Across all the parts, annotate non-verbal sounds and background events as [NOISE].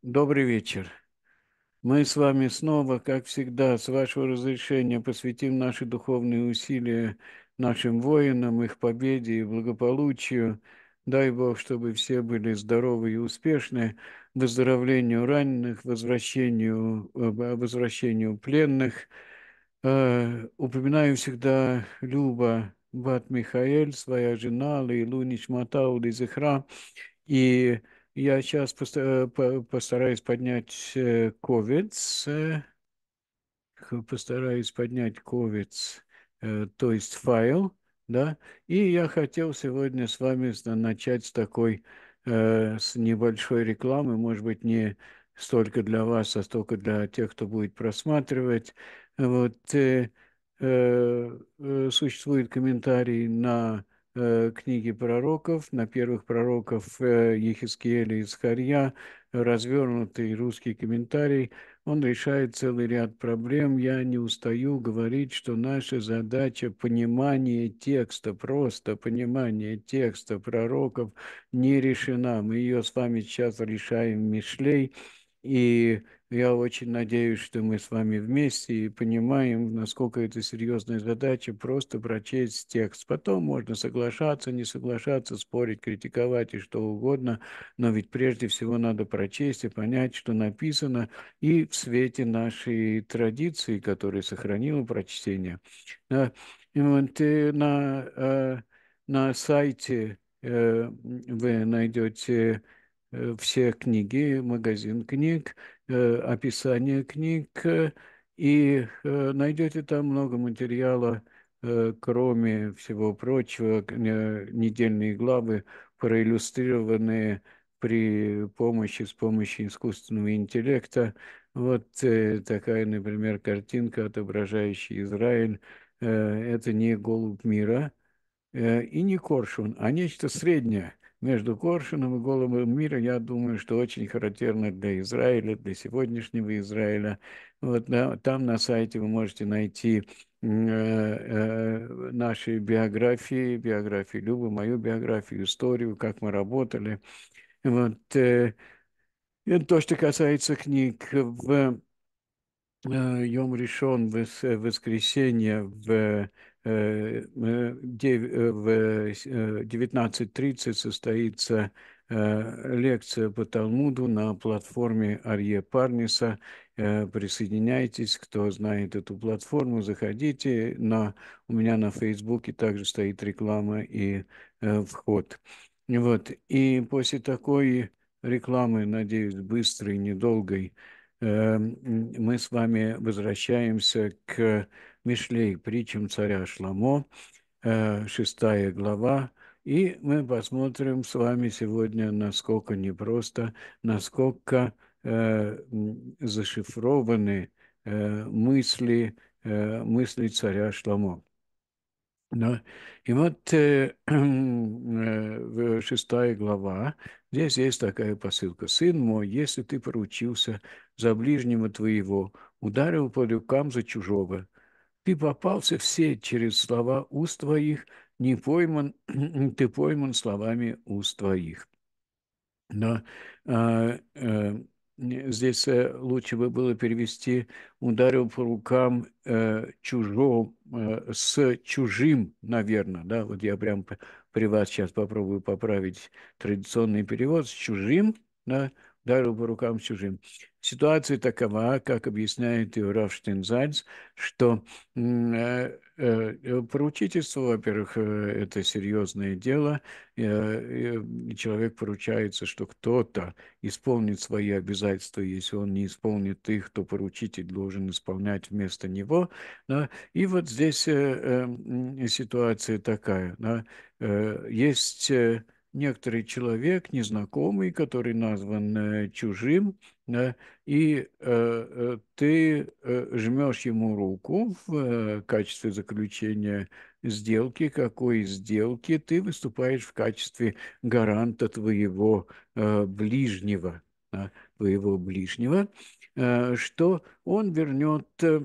Добрый вечер. Мы с вами снова, как всегда, с вашего разрешения посвятим наши духовные усилия нашим воинам, их победе и благополучию. Дай Бог, чтобы все были здоровы и успешны, выздоровлению раненых, возвращению, э, возвращению пленных. Э, упоминаю всегда Люба Бат Михаэль, своя жена Лейлу Ничматау Лизихра и Зихра, и я сейчас э, постараюсь поднять COVID, э, э, постараюсь поднять COVID, то есть файл, да, и я хотел сегодня с вами начать с такой, с небольшой рекламы, может быть, не столько для вас, а столько для тех, кто будет просматривать. Вот существует комментарий на Э, книги пророков, на первых пророков э, Ехискиеля и Схарья развернутый русский комментарий, он решает целый ряд проблем. Я не устаю говорить, что наша задача понимание текста, просто понимание текста пророков не решена. Мы ее с вами сейчас решаем Мишлей – и я очень надеюсь, что мы с вами вместе и понимаем, насколько это серьезная задача просто прочесть текст. Потом можно соглашаться, не соглашаться, спорить, критиковать и что угодно, но ведь прежде всего надо прочесть и понять, что написано и в свете нашей традиции, которая сохранила прочтение. Вот э, на, э, на сайте э, вы найдете Э, все книги, магазин книг, э, описание книг, э, и найдете там много материала, кроме всего прочего, недельные главы, проиллюстрированные при помощи, с помощью искусственного интеллекта. Вот такая, например, картинка, отображающая Израиль. Это не голубь мира и не коршун, а нечто среднее – между Коршином и Голубым мира, я думаю, что очень характерно для Израиля, для сегодняшнего Израиля. Вот на, там на сайте вы можете найти э, э, наши биографии, биографии Любы, мою биографию, историю, как мы работали. Вот, э, то, что касается книг, в Йом решен в воскресенье в Э, э, э, в 19.30 состоится лекция по Талмуду на платформе Арье Парниса. Присоединяйтесь, кто знает эту платформу, заходите. На, у меня на Фейсбуке также стоит реклама и вход. Вот. И после такой рекламы, надеюсь, быстрой, недолгой, мы с вами возвращаемся к Мишлей, притчам царя Шламо, э, шестая глава. И мы посмотрим с вами сегодня, насколько непросто, насколько э, зашифрованы э, мысли, э, мысли царя Шламо. Да. И вот э, [CLEARS THROAT] э, шестая глава, здесь есть такая посылка. «Сын мой, если ты поручился за ближнего твоего, ударил по рукам за чужого, ты попался все через слова уст твоих, не пойман, [CLEARS THROAT] ты пойман словами уст твоих. Но а, а, здесь э, лучше бы было перевести «ударил по рукам э, чужом, э, с чужим», наверное, да, вот я прям при вас сейчас попробую поправить традиционный перевод «с чужим», да, дару по рукам чужим. Ситуация такова, как объясняет и Раф Штензальц, что э, э, э, поручительство, во-первых, это серьезное дело. Человек поручается, что кто-то исполнит свои обязательства. Если он не исполнит их, то поручитель должен исполнять вместо него. Да? И вот здесь ситуация такая. Да? Есть некоторый человек, незнакомый, который назван э, чужим, да, и э, э ты э, жмешь ему руку в качестве заключения сделки, какой сделки ты выступаешь в качестве гаранта твоего э, ближнего, да, твоего ближнего, э, что он вернет, э,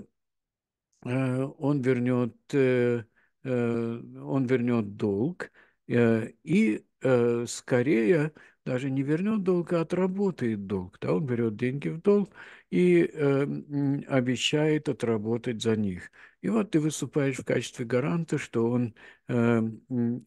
он вернет, э, он вернет долг, и э, скорее даже не вернет долг, а отработает долг. Да? Он берет деньги в долг и э, обещает отработать за них. И вот ты выступаешь в качестве гаранта, что он э,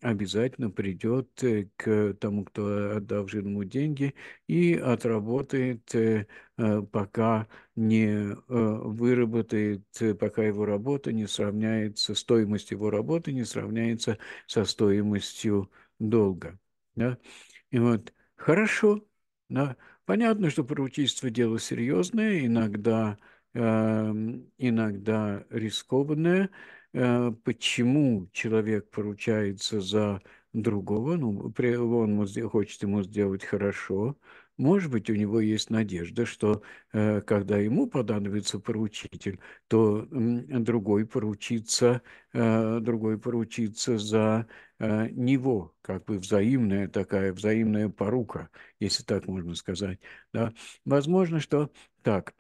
обязательно придет э, к тому, кто одолжил ему деньги, и отработает, э, э, пока не э, выработает, э, пока его работа не сравняется, стоимость его работы не сравняется со стоимостью долго. Да? И вот хорошо. Да? Понятно, что поручительство – дело серьезное, иногда, э, иногда рискованное. Э, почему человек поручается за другого? Ну, при он хочет ему сделать хорошо, может быть, у него есть надежда, что э, когда ему понадобится поручитель, то другой поручится, э, другой поручится за э, него, как бы взаимная такая, взаимная порука, если так можно сказать. Да. Возможно, что так.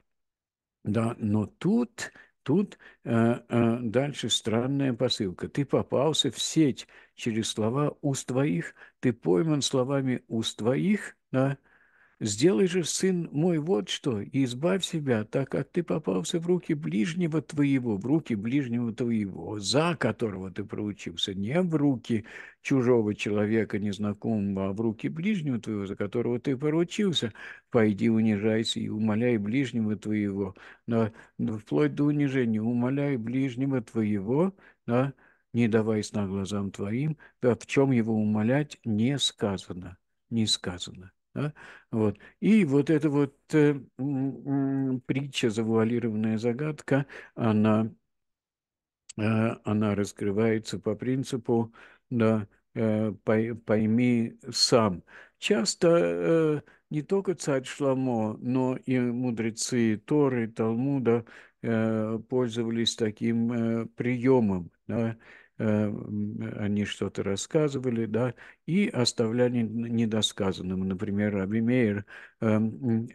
Да, но тут тут дальше странная посылка. Ты попался в сеть через слова уст твоих, ты пойман словами уст твоих, да, Сделай же, сын мой, вот что, и избавь себя, так как ты попался в руки ближнего твоего, в руки ближнего твоего, за которого ты проучился, не в руки чужого человека, незнакомого, а в руки ближнего твоего, за которого ты поручился. Пойди, унижайся и умоляй ближнего твоего, да, ну, вплоть до унижения, умоляй ближнего твоего, но не давай на глазам твоим, да, в чем его умолять не сказано, не сказано. Да? Вот. И вот эта вот э, притча, завуалированная загадка, она, э, она раскрывается по принципу да, э, «пойми сам». Часто э, не только царь Шламо, но и мудрецы Торы, Талмуда э, пользовались таким э, приемом. Да? они что-то рассказывали, да, и оставляли недосказанным. Например, Абимеер э,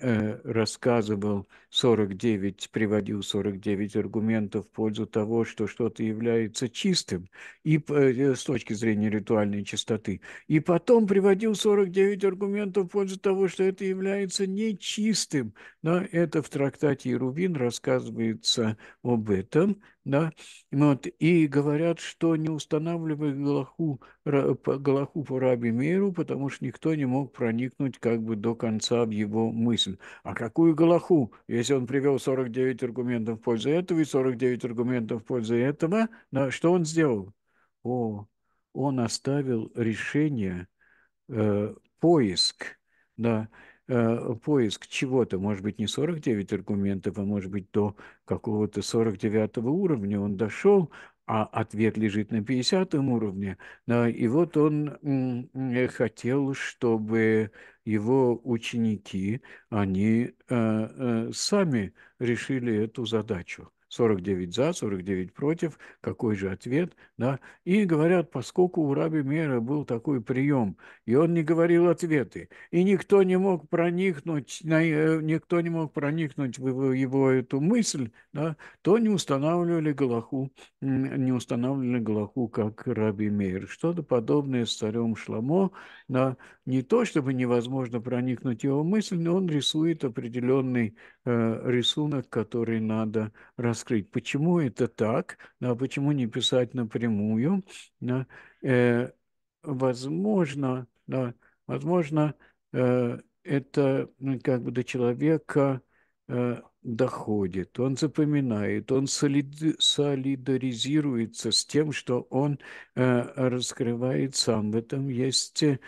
э, рассказывал 49, приводил 49 аргументов в пользу того, что что-то является чистым и э, с точки зрения ритуальной чистоты. И потом приводил 49 аргументов в пользу того, что это является нечистым. Но это в трактате Ирубин рассказывается об этом. Да, вот, и говорят, что не устанавливая глаху Галахупу Раби Миру, потому что никто не мог проникнуть как бы до конца в его мысль. А какую Галаху, если он привел 49 аргументов в пользу этого и 49 аргументов в пользу этого, да, что он сделал? О, он оставил решение, э, поиск, да, э, поиск чего-то, может быть, не 49 аргументов, а может быть, до какого-то 49 уровня он дошел, а ответ лежит на 50 уровне. Да, и вот он э, хотел, чтобы его ученики, они э, э, сами решили эту задачу. 49 за, 49 против, какой же ответ, да, и говорят, поскольку у Раби Мера был такой прием, и он не говорил ответы, и никто не мог проникнуть, на, э, никто не мог проникнуть в его, его эту мысль, да, то не устанавливали Галаху, не устанавливали Галаху, как Раби Мейер. Что-то подобное с царем Шламо, да, не то, чтобы невозможно проникнуть его мысль, но он рисует определенный э, рисунок, который надо рассказать раскрыть, почему это так, да, почему не писать напрямую. Да, э, возможно, да, возможно, э, это ну, как бы до человека э, доходит, он запоминает, он солид, солидаризируется с тем, что он э, раскрывает сам. В этом есть э,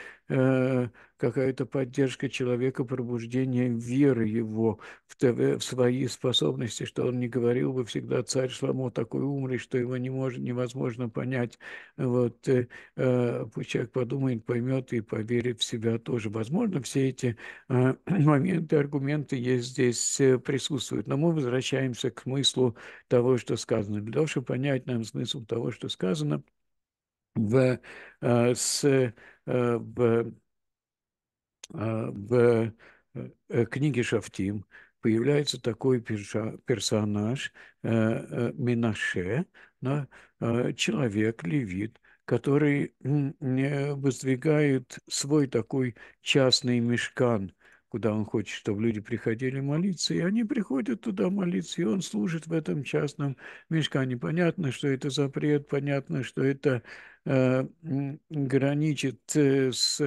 какая-то поддержка человека, пробуждение веры его в, тв в свои способности, что он не говорил бы всегда царь Шламо такой умный, что его не может, невозможно понять. Вот, э, э, пусть человек подумает, поймет и поверит в себя тоже. Возможно, все эти э, [CLEARS THROAT] моменты, аргументы есть здесь э, присутствуют. Но мы возвращаемся к смыслу того, что сказано. Для того, чтобы понять нам смысл того, что сказано, в, э, с, э, в а в э, э, книге Шафтим появляется такой персонаж э, Минаше, человек, левит, который воздвигает свой такой частный мешкан, куда он хочет, чтобы люди приходили молиться, и они приходят туда молиться, и он служит в этом частном мешкане. Понятно, что это запрет, понятно, что это э, граничит с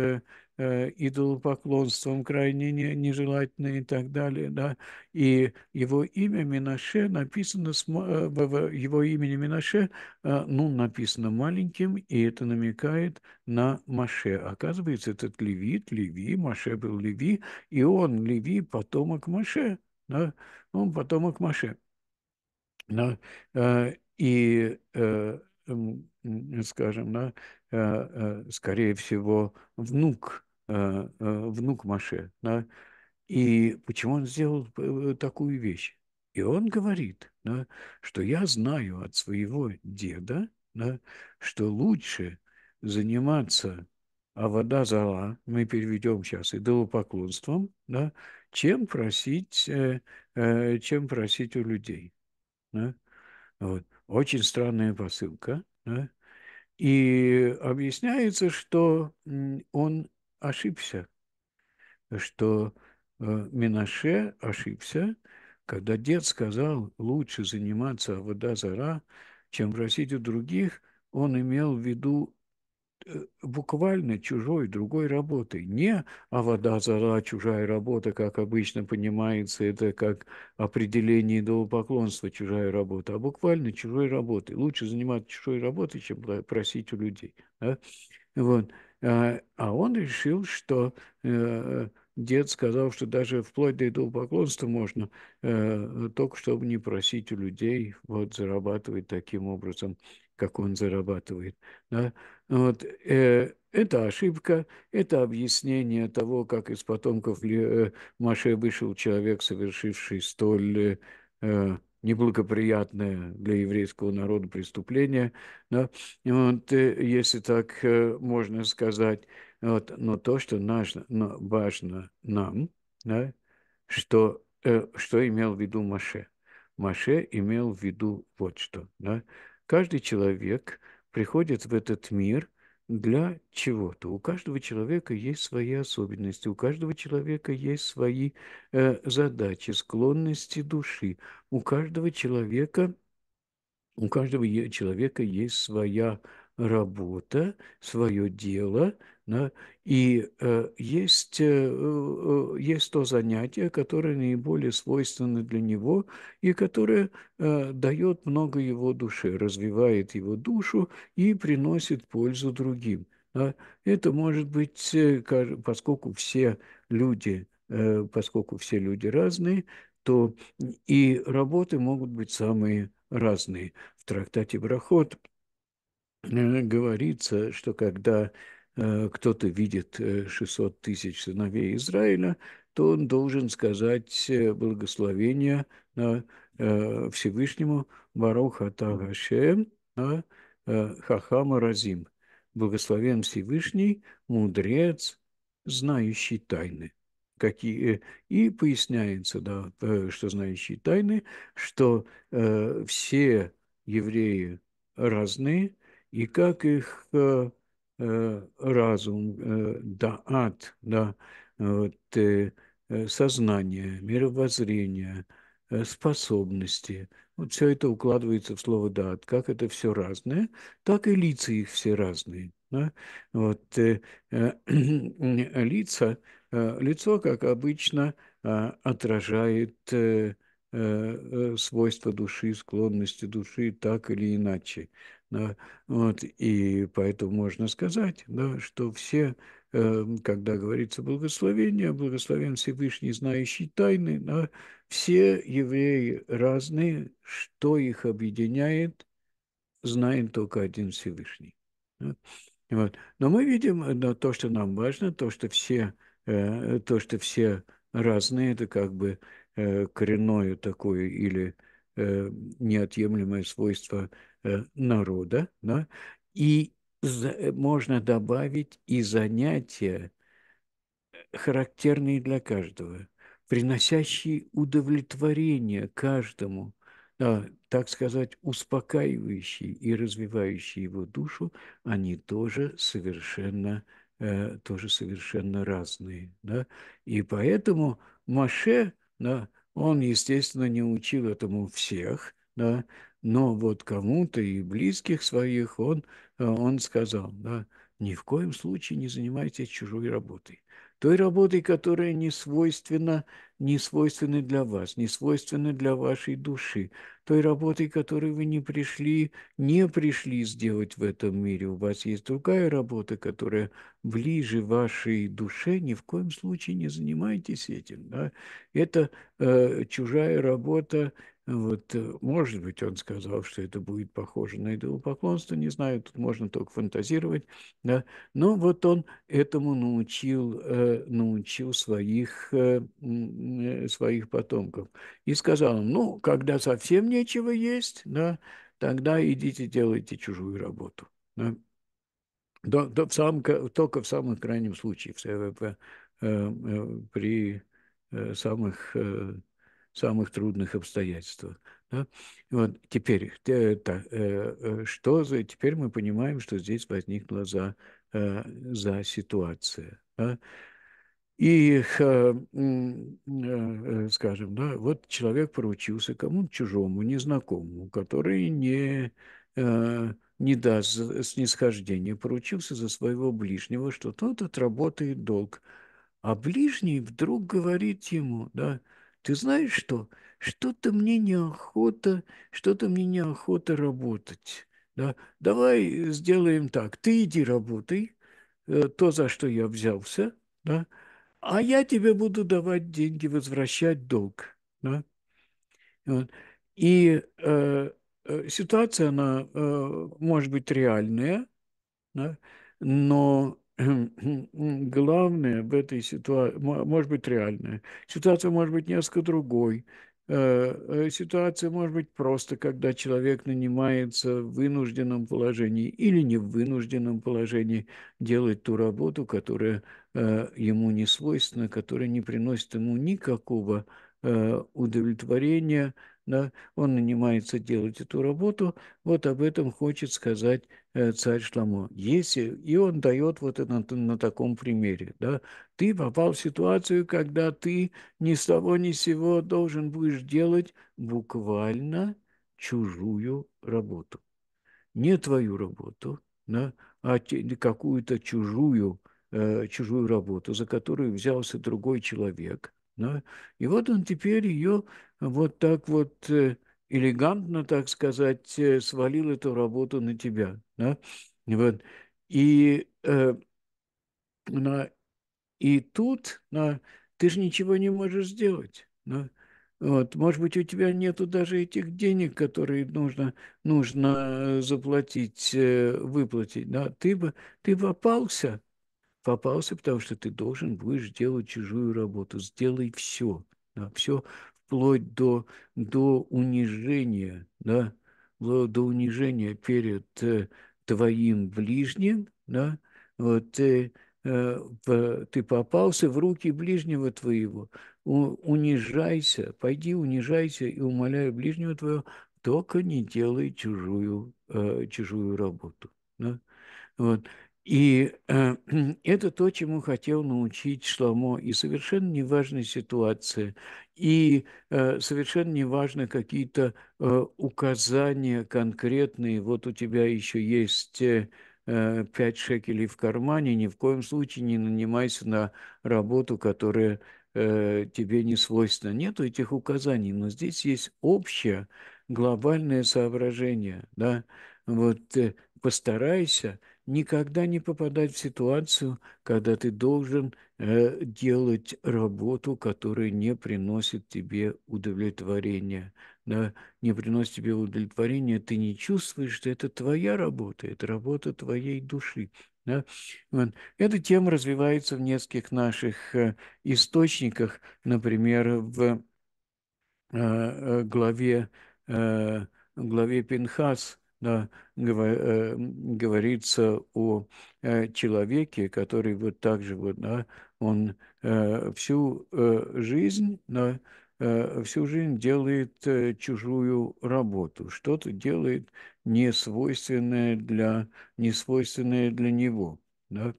Э, идолопоклонством крайне не, нежелательно и так далее. Да? И его имя Минаше написано, э, его имени Минаше, э, ну, написано маленьким, и это намекает на Маше. Оказывается, этот левит, Леви, Маше был Леви, и он, Леви, потомок Маше, да? он потомок Маше. Да? И скажем, да, скорее всего, внук Э, э, внук Маше. Да? И почему он сделал э, такую вещь? И он говорит, да, что я знаю от своего деда, да, что лучше заниматься авода зала, мы переведем сейчас идолопоклонством, да, чем просить, э, э, чем просить у людей. Да? Вот. Очень странная посылка. Да? И объясняется, что он ошибся, что э, Минаше ошибся, когда дед сказал, лучше заниматься а вода зара, чем просить у других, он имел в виду э, буквально чужой, другой работы. Не а вода зара, чужая работа, как обычно понимается, это как определение идолопоклонства, чужая работа, а буквально чужой работы. Лучше заниматься чужой работой, чем просить у людей. Да? Вот. А, а он решил, что э, дед сказал, что даже вплоть до поклонства можно, э, только чтобы не просить у людей вот зарабатывать таким образом, как он зарабатывает. Да? Вот, э, это ошибка, это объяснение того, как из потомков Маше вышел человек, совершивший столь неблагоприятное для еврейского народа преступление. Да? Вот, э, если так э, можно сказать. Вот, но то, что важно, важно нам, да, что, э, что имел в виду Маше. Маше имел в виду вот что. Да? Каждый человек приходит в этот мир – для чего-то. У каждого человека есть свои особенности, у каждого человека есть свои э, задачи, склонности души. У каждого человека, у каждого человека есть своя работа, свое дело, да? И э, есть, э, э, э, есть то занятие, которое наиболее свойственно для него и которое э, дает много его душе, развивает его душу и приносит пользу другим. Да? Это может быть, э, поскольку все люди, э, поскольку все люди разные, то и работы могут быть самые разные. В трактате Брахот говорится, что когда Э, кто-то видит 600 э, тысяч сыновей Израиля, то он должен сказать э, благословение Всевышнему Баруха Тагашем Хахама Разим. Благословен Всевышний, мудрец, знающий тайны. Какие, и поясняется, да, что знающие тайны, что э, все евреи разные, и как их э, Э, разум, э, даат, да вот, э, сознание, мировоззрение, способности. Вот все это укладывается в слово даат. Как это все разное, так и лица их все разные. Да? Вот, э, э, [CLEARS THROAT] лица, э, лицо, как обычно, э, отражает э, Э, э, свойства души, склонности души так или иначе. Да? Вот, и поэтому можно сказать, да, что все, э, когда говорится благословение, благословен Всевышний, знающий тайны, да, все евреи разные, что их объединяет, знает только один Всевышний. Да? Вот. Но мы видим да, то, что нам важно, то, что все, э, то, что все разные, это как бы Э, коренное такое или э, неотъемлемое свойство э, народа, да? и можно добавить и занятия, характерные для каждого, приносящие удовлетворение каждому, да, так сказать, успокаивающие и развивающие его душу, они тоже совершенно, тоже совершенно разные. Да? И поэтому Маше – да, он, естественно, не учил этому всех, да, но вот кому-то и близких своих он, э, он сказал, да, ни в коем случае не занимайтесь чужой работой той работой, которая не свойственна, не свойственна для вас, не свойственна для вашей души, той работой, которую вы не пришли, не пришли сделать в этом мире. У вас есть другая работа, которая ближе вашей душе. Ни в коем случае не занимайтесь этим. Да? Это э, чужая работа, вот, э, может быть, он сказал, что это будет похоже на идолопоклонство, не знаю, тут можно только фантазировать. Да? Но ну, вот он этому научил, э, научил своих, э, своих потомков. И сказал им, ну, когда совсем нечего есть, да, тогда идите делайте чужую работу. Да? До, до, в самом, только в самых крайнем случае, в, в, при самых самых трудных обстоятельствах. Да? Вот теперь, э, это, э, э, что за, теперь мы понимаем, что здесь возникла за, за ситуация. Да? И, скажем, да, вот человек поручился кому-то чужому, незнакомому, который не, не даст снисхождения, поручился за своего ближнего, что тот отработает долг. А ближний вдруг говорит ему, да, ты знаешь что? Что-то мне неохота, что-то мне неохота работать. Да? Давай сделаем так. Ты иди работай, э, то, за что я взялся, да? а я тебе буду давать деньги, возвращать долг. Да? И э, э, ситуация, она э, может быть реальная, да? но главное в этой ситуации, может быть, реальное. Ситуация может быть несколько другой. Э, э, ситуация может быть просто, когда человек нанимается в вынужденном положении или не в вынужденном положении делать ту работу, которая э, ему не свойственна, которая не приносит ему никакого удовлетворения, да, он нанимается делать эту работу, вот об этом хочет сказать э, царь Шламо. Если, и он дает вот это на, на таком примере, да, ты попал в ситуацию, когда ты ни с того ни с сего должен будешь делать буквально чужую работу. Не твою работу, да, а какую-то чужую, э, чужую работу, за которую взялся другой человек – да? И вот он теперь ее вот так вот э, элегантно, так сказать, э, свалил эту работу на тебя. Да? Вот. И, э, на, и тут на, ты же ничего не можешь сделать. Да? Вот. Может быть, у тебя нету даже этих денег, которые нужно, нужно э, заплатить, выплатить. Да? Ты, бы, ты попался, попался, потому что ты должен будешь делать чужую работу. Сделай все, да, все вплоть до, до унижения, да, до унижения перед э, твоим ближним, да, вот, э, э, ты попался в руки ближнего твоего, У, унижайся, пойди унижайся и умоляй ближнего твоего, только не делай чужую, э, чужую работу. Да? Вот. И э, [CLEARS THROAT] это то, чему хотел научить Шламо. И совершенно неважна ситуация, и э, совершенно неважно какие-то э, указания конкретные. Вот у тебя еще есть... Э, пять шекелей в кармане, ни в коем случае не нанимайся на работу, которая тебе не свойственна. Нету этих указаний, но здесь есть общее глобальное соображение. Да? Вот постарайся никогда не попадать в ситуацию, когда ты должен э, делать работу, которая не приносит тебе удовлетворения. Да? Не приносит тебе удовлетворения, ты не чувствуешь, что это твоя работа, это работа твоей души. Да? Вот. Эта тема развивается в нескольких наших э, источниках, например, в э, э главе, э, главе Пинхас – да, э, говорится о э, человеке, который вот так же вот, да, он э, всю жизнь, да, всю жизнь делает чужую работу, что-то делает несвойственное для, несвойственное для него, да,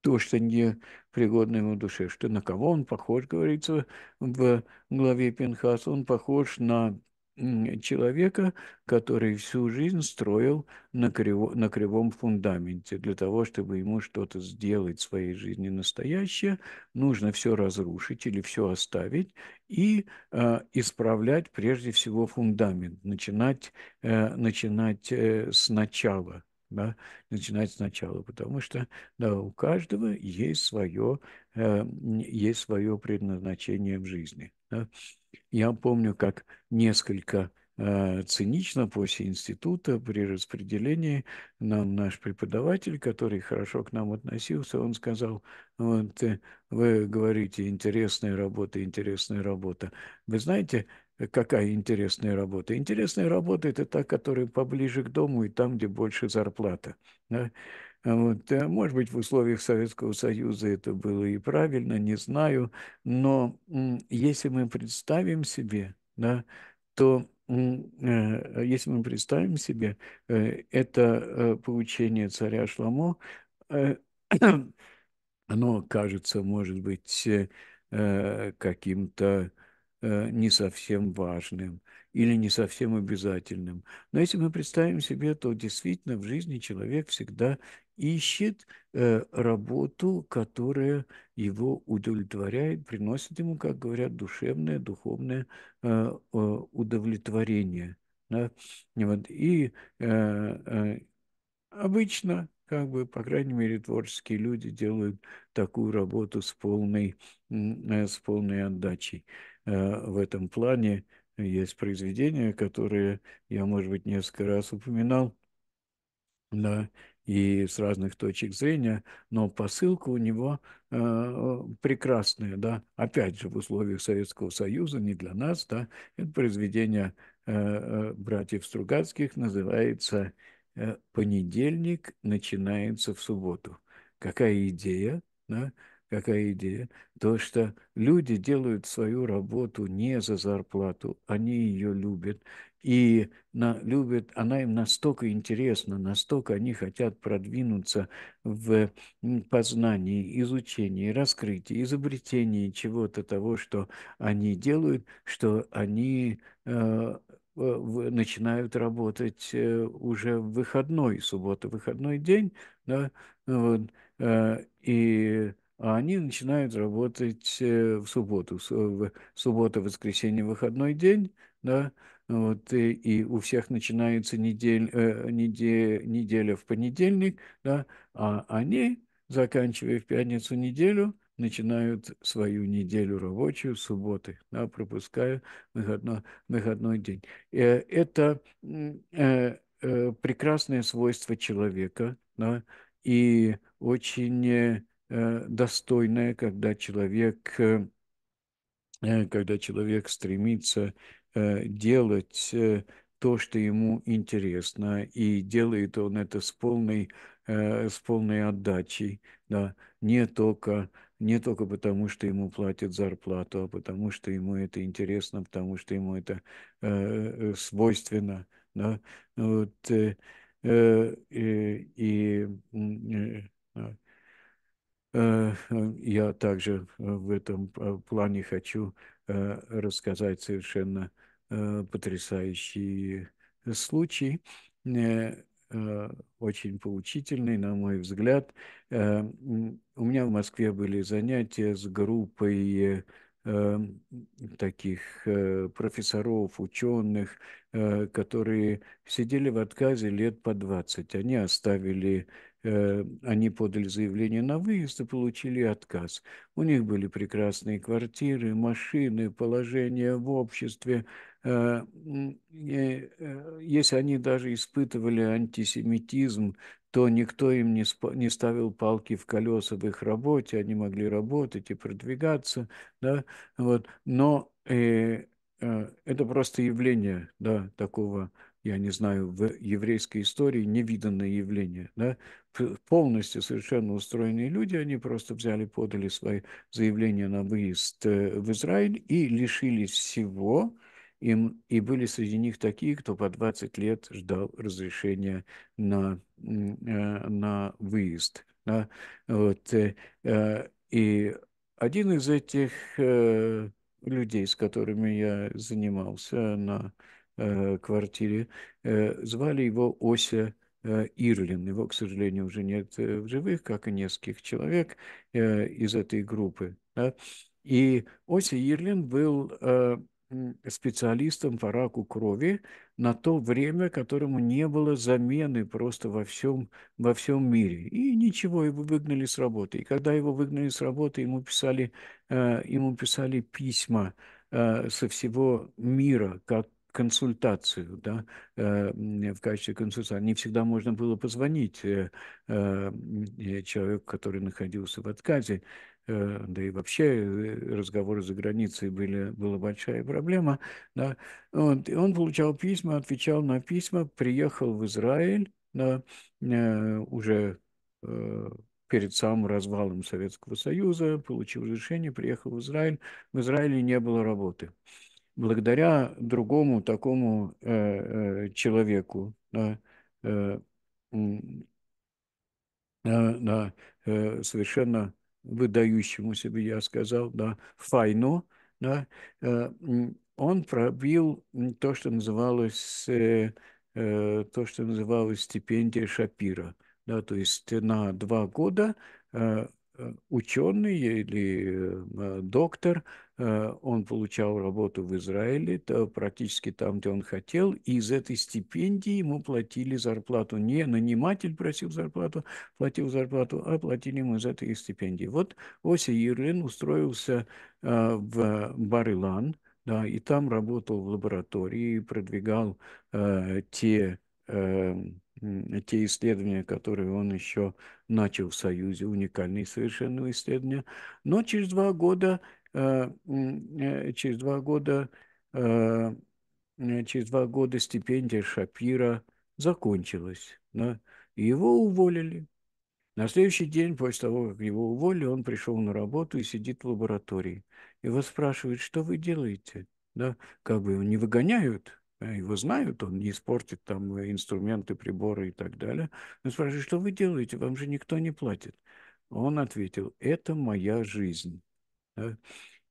то, что не пригодно ему душе, что на кого он похож, говорится в главе Пинхас, он похож на человека, который всю жизнь строил на, криво, на кривом фундаменте. Для того, чтобы ему что-то сделать в своей жизни настоящее, нужно все разрушить или все оставить и э, исправлять прежде всего фундамент, начинать, э, начинать э, сначала. Да, начинать сначала, потому что да, у каждого есть свое, э, есть свое предназначение в жизни. Да. Я помню, как несколько э, цинично после института при распределении нам наш преподаватель, который хорошо к нам относился, он сказал, вот э, вы говорите, интересная работа, интересная работа. Вы знаете, э, какая интересная работа? Интересная работа – это та, которая поближе к дому и там, где больше зарплата. Да? Вот. Э, может быть, в условиях Советского Союза это было и правильно, не знаю, но если мы представим себе, да, то э, если мы представим себе э, это поучение царя Шламо, [CLEARS THROAT] оно кажется, может быть, каким-то не совсем важным или не совсем обязательным. Но если мы представим себе, то действительно в жизни человек всегда ищет э, работу, которая его удовлетворяет, приносит ему, как говорят, душевное, духовное э, э удовлетворение. Да? И, вот, и э, э, обычно, как бы, по крайней мере, творческие люди делают такую работу с полной, э, с полной отдачей. В этом плане есть произведения, которые я, может быть, несколько раз упоминал, да, и с разных точек зрения, но посылка у него э, прекрасная, да, опять же, в условиях Советского Союза, не для нас, да, это произведение э, э братьев Стругацких называется э, «Понедельник начинается в субботу». Какая идея, да, какая идея, то, что люди делают свою работу не за зарплату, они ее любят, и на, любят, она им настолько интересна, настолько они хотят продвинуться в познании, изучении, раскрытии, изобретении чего-то того, что они делают, что они э, э начинают работать э, уже в выходной, суббота, выходной день, да, вот, э, и а они начинают работать э, в субботу, в субботу, воскресенье, выходной день, да, вот, и, э, и у всех начинается недель, э, неделя, неделя в понедельник, да, а они, заканчивая в пятницу неделю, начинают свою неделю рабочую субботы, да, пропуская выходной, выходной день. Э, это э, э, прекрасное свойство человека, да, и очень э, достойное, когда человек, э, когда человек стремится Э, делать э, то, что ему интересно, и делает он это с полной, э, с полной отдачей, да, не только не только потому, что ему платят зарплату, а потому, что ему это интересно, потому что ему это свойственно. Да? Вот, э, и я также в этом плане хочу рассказать совершенно Э, потрясающий э, случай, э, очень поучительный, на мой взгляд. У меня в Москве были занятия с группой таких профессоров, ученых, которые сидели в отказе лет по 20. Они оставили Э, они подали заявление на выезд и получили отказ. У них были прекрасные квартиры, машины, положение в обществе. Э, э, если они даже испытывали антисемитизм, то никто им не, ставил палки в колеса в их работе, они могли работать и продвигаться. Да? Вот. Но это просто явление да, такого я не знаю, в еврейской истории невиданное явление. Да? Полностью совершенно устроенные люди, они просто взяли, подали свои заявления на выезд э, в Израиль и лишились всего, им, и были среди них такие, кто по 20 лет ждал разрешения на, э, на выезд. Да? Вот, э, и один из этих людей, с которыми я занимался на Э, квартире. Э, звали его Ося э, Ирлин. Его, к сожалению, уже нет в живых, как и нескольких человек из этой группы. И Ося Ирлин был специалистом по раку крови на то время, которому не было замены просто во всем, во всем мире. И ничего, его выгнали с работы. И когда его выгнали с работы, ему писали, ему писали письма со всего мира, как консультацию, да, э, в качестве консультации. Не всегда можно было позвонить э, э, человеку, который находился в отказе, да и вообще разговоры за границей были, была большая проблема. Да. Он, он получал письма, отвечал на письма, приехал в Израиль, да, уже перед самым развалом Советского Союза, получил разрешение, приехал в Израиль. В Израиле не было работы благодаря другому такому э, э, человеку, да, э, да, э, совершенно выдающемуся, бы я сказал, да, Файну, да, э, он пробил то, что называлось, э, то, что называлось стипендия Шапира. Да, то есть на два года ученый или доктор Э, он получал работу в Израиле, то практически там, где он хотел, и из этой стипендии ему платили зарплату. Не наниматель просил зарплату, платил зарплату, а платили ему из этой стипендии. Вот Оси Ерлин устроился а, в Барилан, да, и там работал в лаборатории, продвигал э, те э, те исследования, которые он еще начал в Союзе, уникальные совершенно исследования. Но через два года Э, э, через два года, э, через два года стипендия Шапира закончилась. Да? его уволили. На следующий день, после того, как его уволили, он пришел на работу и сидит в лаборатории. Его спрашивают, что вы делаете? Да? Как бы его не выгоняют, а его знают, он не испортит там инструменты, приборы и так далее. Он спрашивают, что вы делаете? Вам же никто не платит. Он ответил, это моя жизнь.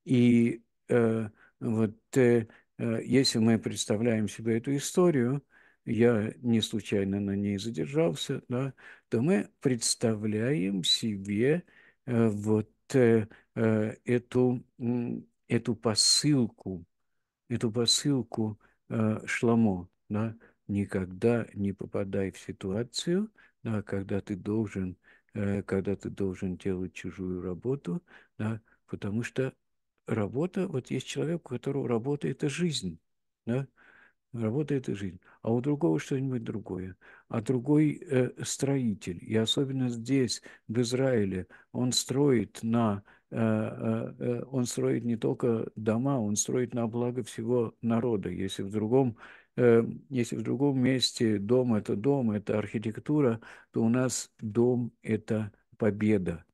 И э, вот э, э, если мы представляем себе эту историю, я не случайно на ней задержался, да, то мы представляем себе вот эту, эту посылку, эту посылку Шламо, да, никогда не попадай в ситуацию, да, когда ты должен, когда ты должен делать чужую работу, да, потому что работа, вот есть человек, у которого работа – это жизнь, да? Работа – это жизнь. А у другого что-нибудь другое. А другой э, строитель. И особенно здесь, в Израиле, он строит на э, э, э, он строит не только дома, он строит на благо всего народа. Если в другом, если в другом месте дом – это дом, это архитектура, то у нас дом – это победа.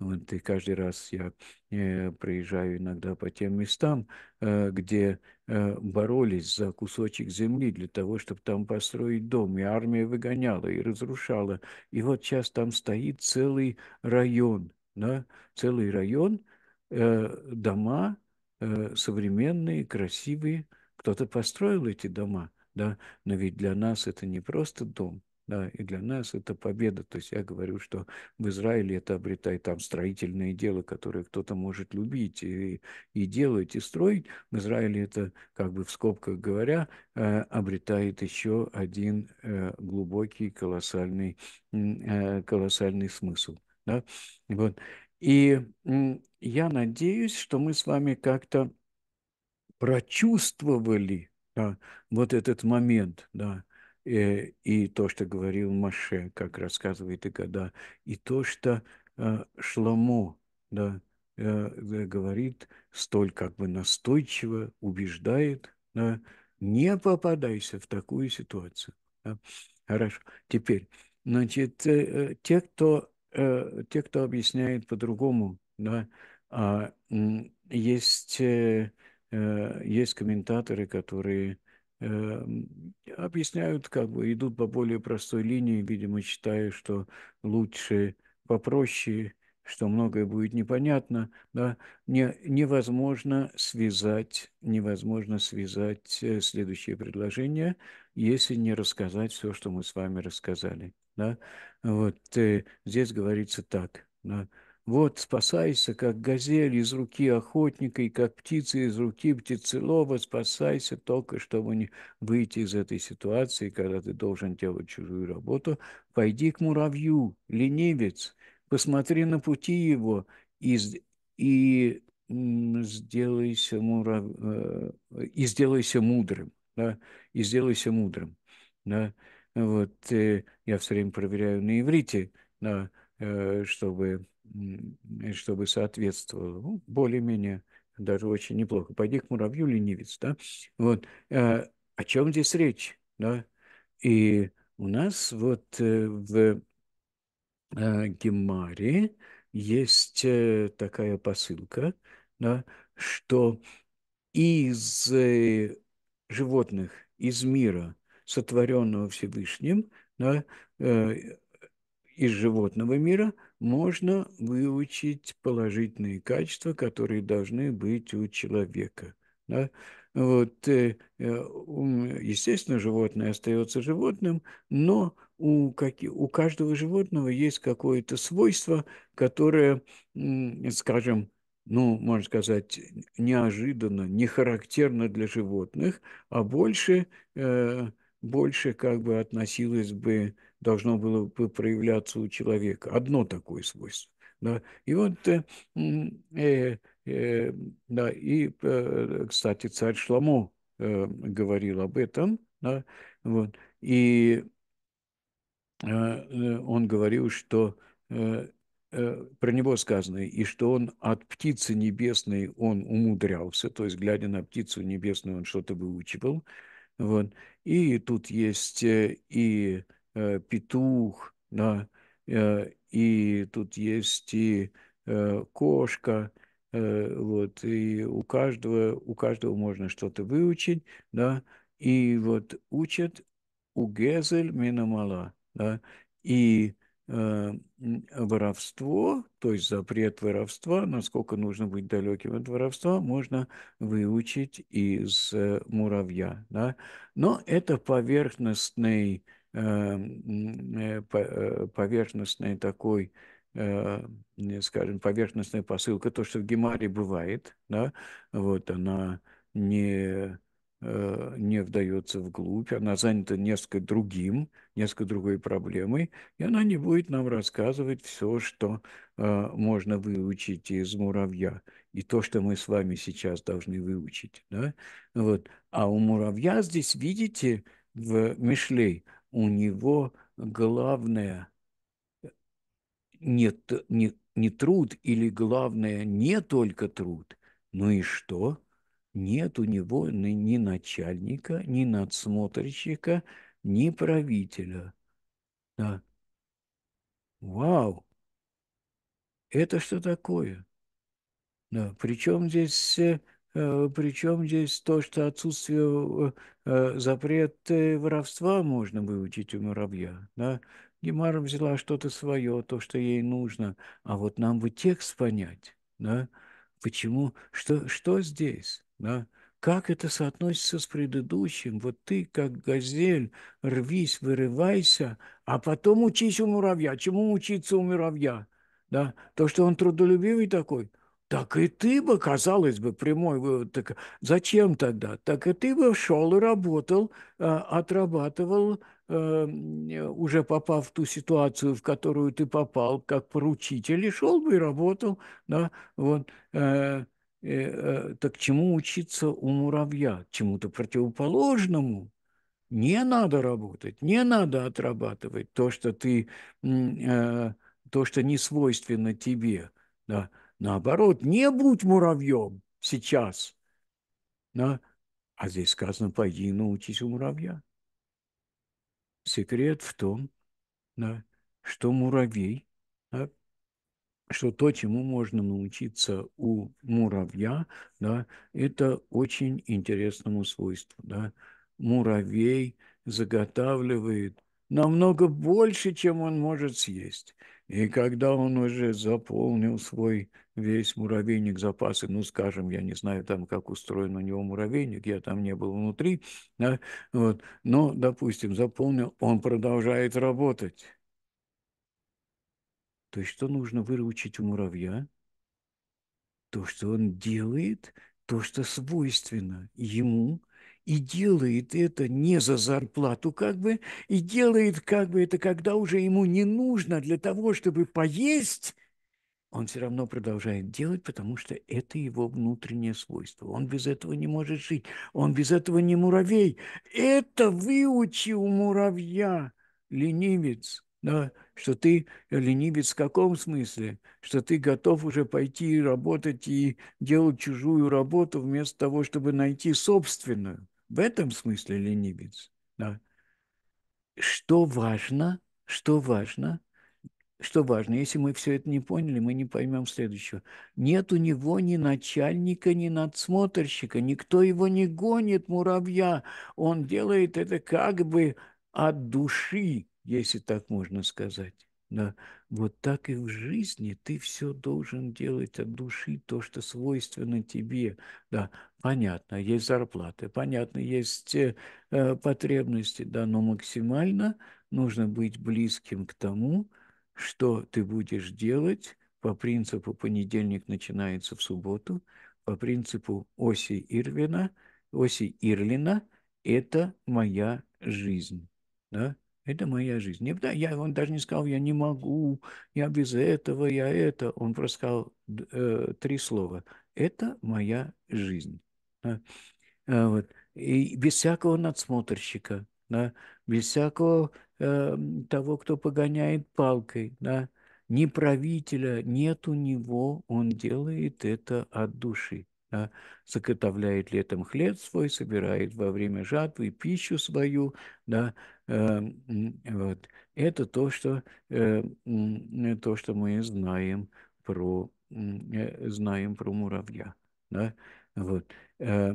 Вот, и каждый раз я э, проезжаю иногда по тем местам, э, где э, боролись за кусочек земли для того, чтобы там построить дом, и армия выгоняла и разрушала. И вот сейчас там стоит целый район, да, целый район, э, дома э, современные, красивые. Кто-то построил эти дома, да, но ведь для нас это не просто дом, да, и для нас это победа. То есть я говорю, что в Израиле это обретает там строительное дело, которое кто-то может любить и, и делать, и строить. В Израиле это, как бы в скобках говоря, э, обретает еще один э, глубокий, колоссальный, э, колоссальный смысл. Да? Вот. И я надеюсь, что мы с вами как-то прочувствовали да, вот этот момент, да, Э, и то, что говорил Маше, как рассказывает и Года, и то, что э, Шламо да, э, говорит столь как бы настойчиво, убеждает, да, не попадайся в такую ситуацию. Да. Хорошо. Теперь, значит, те, кто, те, кто объясняет по-другому, да, а, есть, есть комментаторы, которые Эм, объясняют, как бы идут по более простой линии, видимо, считая, что лучше попроще, что многое будет непонятно, да, не, невозможно связать, невозможно связать э, следующее предложение, если не рассказать все, что мы с вами рассказали, да. Вот э, здесь говорится так, да, вот спасайся, как газель из руки охотника и как птица из руки птицелова, спасайся только, чтобы не выйти из этой ситуации, когда ты должен делать чужую работу. Пойди к муравью, ленивец, посмотри на пути его и, и сделайся, мурав... Э, и сделайся мудрым, да, и сделайся мудрым, да. Вот э, я все время проверяю на иврите, да, э, чтобы чтобы соответствовало. Ну, более-менее даже очень неплохо. Пойди к муравью ленивец, да? Вот. Э, о чем здесь речь, да? И у нас вот э, в э, Гемаре есть э, такая посылка, да, что из э, животных, из мира, сотворенного Всевышним, да, из животного мира – можно выучить положительные качества, которые должны быть у человека. Да? Вот, э, э, естественно, животное остается животным, но у, как, у каждого животного есть какое-то свойство, которое, скажем, ну, можно сказать, неожиданно, не характерно для животных, а больше, э, больше как бы относилось бы к должно было бы проявляться у человека. Одно такое свойство. Да. И вот, э, э, э, да, и, э, кстати, царь Шламо э, говорил об этом, да, вот, и он говорил, что про него сказано, и что он от птицы небесной он умудрялся, то есть, глядя на птицу небесную, он что-то выучивал. Вот. И тут есть и Э, петух, да, э, и тут есть и э, кошка, вот, и у каждого, у каждого можно что-то выучить, да, и вот учат у Гезель Минамала, да, и э, воровство, то есть запрет воровства, насколько нужно быть далеким от воровства, можно выучить из муравья, да, но это поверхностный Э, э, э, поверхностный такой, скажем, поверхностная посылка, то, что в Гемаре бывает, да, вот она не не вдается вглубь, она занята несколько другим, несколько другой проблемой, и она не будет нам рассказывать все, что можно выучить из муравья, и то, что мы с вами сейчас должны выучить. Да? Вот. А у муравья здесь, видите, в Мишлей, у него главное нет, не, не труд или главное не только труд, но и что? Нет у него ни, ни начальника, ни надсмотрщика, ни правителя. Да. Вау! Это что такое? Да. Причем здесь э, Э, Причем здесь то, что отсутствие э, э, запрета воровства можно выучить у муравья. Да? Гемара взяла что-то свое, то, что ей нужно, а вот нам бы текст понять, да? почему, что, что здесь, да? как это соотносится с предыдущим. Вот ты, как газель, рвись, вырывайся, а потом учись у муравья. Чему учиться у муравья? Да? То, что он трудолюбивый такой – так и ты бы, казалось бы, прямой вывод, э, так зачем тогда? Так и ты бы шел и работал, э, отрабатывал, э, уже попав в ту ситуацию, в которую ты попал, как поручитель, и шел бы и работал, да, вот. Так чему учиться у муравья? Чему-то противоположному. Не надо работать, не надо отрабатывать то, что ты, то, что не свойственно тебе, да Наоборот, не будь муравьем сейчас. Да? А здесь сказано, пойди научись у муравья. Секрет в том, да, что муравей, да, что то, чему можно научиться у муравья, да, это очень интересному свойству. Да. Муравей заготавливает намного больше, чем он может съесть. И когда он уже заполнил свой весь муравейник запасы, ну, скажем, я не знаю там, как устроен у него муравейник, я там не был внутри, да, вот, но, допустим, заполнил, он продолжает работать. То есть что нужно выручить у муравья? То, что он делает, то, что свойственно ему, и делает это не за зарплату как бы, и делает как бы это, когда уже ему не нужно для того, чтобы поесть, он все равно продолжает делать, потому что это его внутреннее свойство. Он без этого не может жить, он без этого не муравей. Это выучил муравья, ленивец. Да, что ты ленивец в каком смысле? Что ты готов уже пойти работать и делать чужую работу вместо того, чтобы найти собственную. В этом смысле ленивец. Да. Что важно, что важно, что важно, если мы все это не поняли, мы не поймем следующего. Нет у него ни начальника, ни надсмотрщика, никто его не гонит, муравья. Он делает это как бы от души, если так можно сказать. Да. Вот так и в жизни ты все должен делать от души, то, что свойственно тебе. Да. Понятно, есть зарплаты, понятно, есть э, э, потребности, да, но максимально нужно быть близким к тому, что ты будешь делать по принципу понедельник начинается в субботу, по принципу оси Ирвина, оси Ирлина – это моя жизнь, да, это моя жизнь. Не, да, я, он даже не сказал, я не могу, я без этого, я это. Он просто сказал э, три слова. Это моя жизнь. Да? Э, вот. И без всякого надсмотрщика, да? без всякого э, того, кто погоняет палкой, да? ни правителя, нет у него, он делает это от души. Да? Сокотовляет летом хлеб свой, собирает во время жатвы пищу свою. Да? Э, вот. Это то что, э, то, что мы знаем про, э, знаем про муравья. Да? Вот. Э,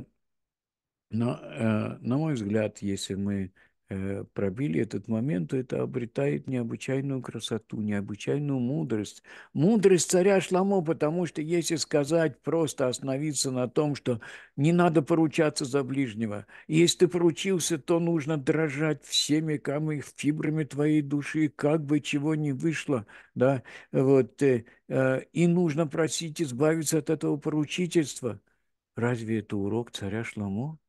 но, э, на мой взгляд, если мы э, пробили этот момент, то это обретает необычайную красоту, необычайную мудрость. Мудрость царя Шламо, потому что если сказать, просто остановиться на том, что не надо поручаться за ближнего. Если ты поручился, то нужно дрожать всеми камы, фибрами твоей души, как бы чего ни вышло, да, вот, и нужно просить избавиться от этого поручительства – Разве это урок царя Шламо?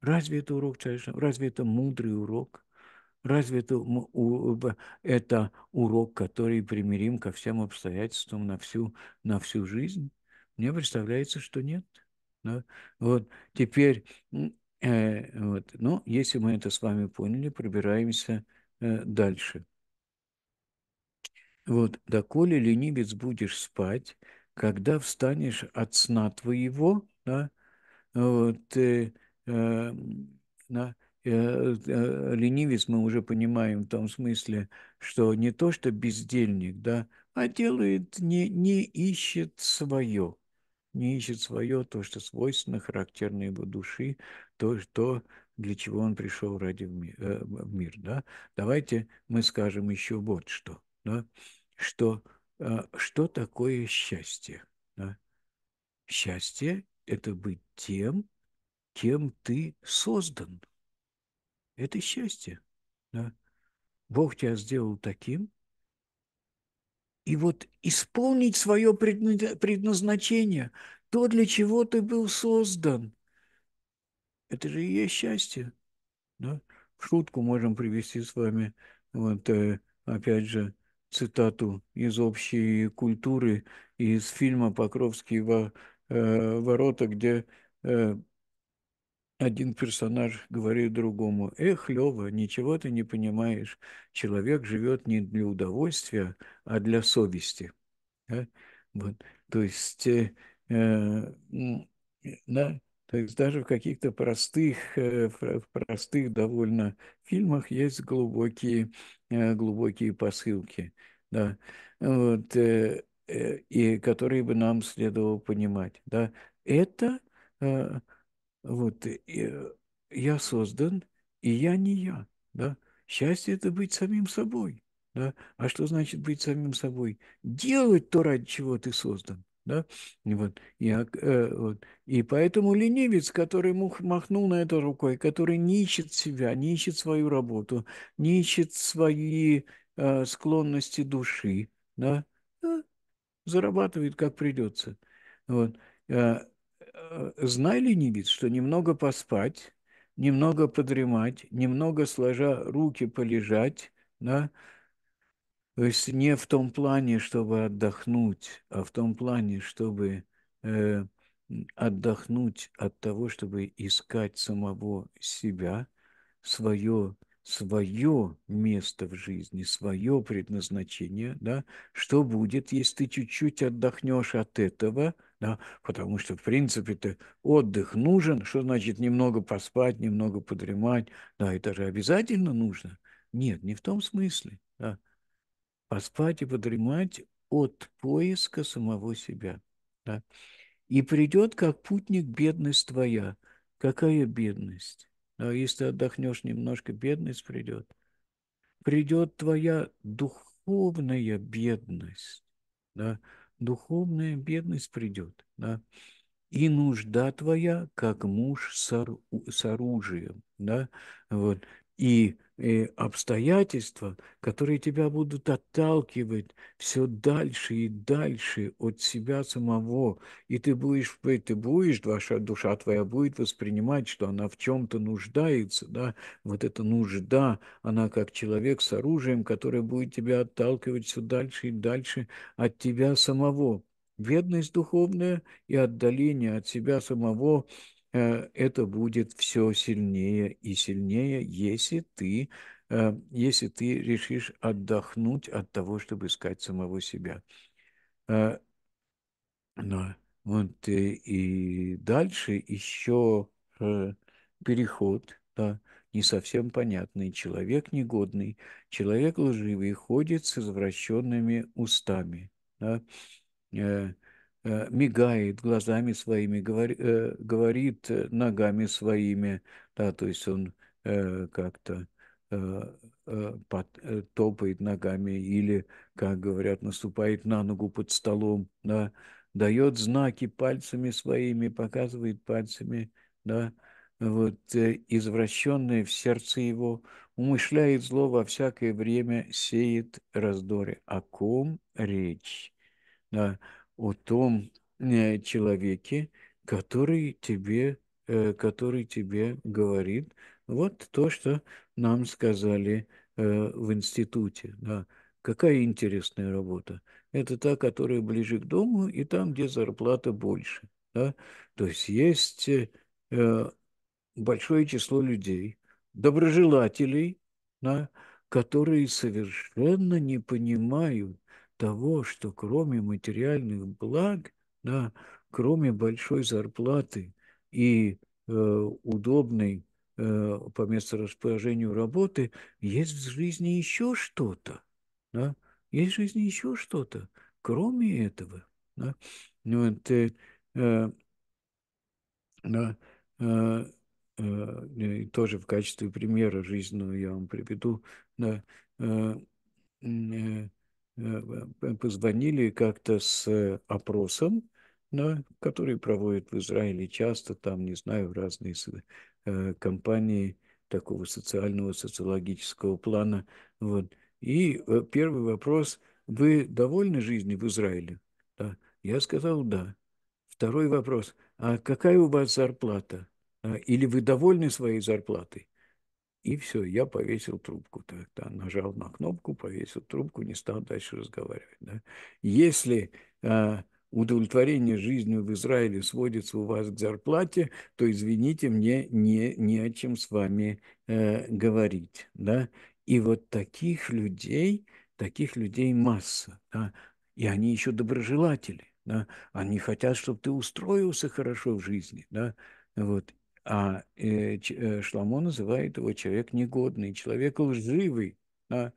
Разве это урок царя Шламо? Разве это мудрый урок? Разве это, это урок, который примирим ко всем обстоятельствам на всю, на всю жизнь? Мне представляется, что нет. Да? Вот теперь, э, вот, ну, если мы это с вами поняли, пробираемся э, дальше. Вот, доколе ленивец будешь спать, когда встанешь от сна твоего, да, вот, э, эм, э, да, э, ленивец мы уже понимаем в том смысле, что не то, что бездельник, да, а делает, не, не ищет свое, не ищет свое, то, что свойственно, характерно его души, то, что для чего он пришел ради в мир, э, в мир да. Давайте мы скажем еще вот что, да, что а что такое счастье. Да? Счастье – это быть тем, кем ты создан. Это счастье. Да? Бог тебя сделал таким. И вот исполнить свое предназначение, то, для чего ты был создан, это же и есть счастье. Да? шутку можем привести с вами, вот, э, опять же, цитату из общей культуры из фильма «Покровские э, ворота», где э, один персонаж говорит другому, «Эх, Лева, ничего ты не понимаешь. Человек живет не для удовольствия, а для совести». Да? Вот. То есть э, э, да, то есть даже в каких-то простых, э, в простых довольно фильмах есть глубокие, э, глубокие посылки, да, вот, э, и которые бы нам следовало понимать, да. Это вот я создан, и я не я, да. Счастье – это быть самим собой, да. А что значит быть самим собой? Делать то, ради чего ты создан, да? вот, и, э, вот. и поэтому ленивец, который мух махнул на это рукой, который не ищет себя, не ищет свою работу, не ищет свои э, склонности души, да? Э, зарабатывает как придется. Вот. Э, э, знай, ленивец, что немного поспать, немного подремать, немного сложа руки полежать, да, то есть не в том плане, чтобы отдохнуть, а в том плане, чтобы э, отдохнуть от того, чтобы искать самого себя, свое, свое место в жизни, свое предназначение, да, что будет, если ты чуть-чуть отдохнешь от этого, да, потому что, в принципе-то, отдых нужен, что значит немного поспать, немного подремать, да, это же обязательно нужно. Нет, не в том смысле, да поспать и подремать от поиска самого себя. Да? И придет, как путник, бедность твоя. Какая бедность? Да, если ты отдохнешь немножко, бедность придет. Придет твоя духовная бедность. Да? Духовная бедность придет. Да? и нужда твоя, как муж с оружием. Да? Вот и, и э, обстоятельства, которые тебя будут отталкивать все дальше и дальше от себя самого. И ты будешь, ты будешь, ваша душа твоя будет воспринимать, что она в чем-то нуждается, да, вот эта нужда, она как человек с оружием, который будет тебя отталкивать все дальше и дальше от тебя самого. Бедность духовная и отдаление от себя самого Э, это будет все сильнее и сильнее, если ты, э, если ты решишь отдохнуть от того, чтобы искать самого себя. Э, но вот и, и дальше еще переход, да, не совсем понятный, человек негодный, человек лживый, ходит с извращенными устами. Да Э, мигает глазами своими, э, говорит э, ногами своими, да, то есть он как-то топает ногами или, как говорят, наступает на ногу под столом, да, дает знаки пальцами своими, показывает пальцами, да, вот извращенное в сердце его, умышляет зло во всякое время, сеет раздоры. О ком речь? Да, о том э, человеке, который тебе, э, который тебе говорит. Вот то, что нам сказали э, в институте. Да. Какая интересная работа? Это та, которая ближе к дому и там, где зарплата больше. Да? То есть есть большое число людей, доброжелателей, да, которые совершенно не понимают, того, что кроме материальных благ, да, кроме большой зарплаты и э, удобной э, по месторасположению работы, есть в жизни еще что-то. Да? Есть в жизни еще что-то, кроме этого. Да? Ну вот, э, э, да, э, э, тоже в качестве примера жизненного я вам приведу, да, э, э, Э, э, позвонили как-то с э, опросом, на, который проводят в Израиле часто, там, не знаю, в разные компании такого социального, социологического плана. Вот. И первый вопрос, вы довольны жизнью в Израиле? Да. Я сказал, да. Второй вопрос, а какая у вас зарплата? А, или вы довольны своей зарплатой? И все, я повесил трубку. Тогда нажал на кнопку, повесил трубку, не стал дальше разговаривать. Да? Если э, удовлетворение жизнью в Израиле сводится у вас к зарплате, то, извините, мне не, не о чем с вами э, говорить. Да? И вот таких людей, таких людей масса. Да? И они еще доброжелатели. Да? Они хотят, чтобы ты устроился хорошо в жизни. Да? Вот. А э, э, Шламо называет его человек негодный, человек лживый, да,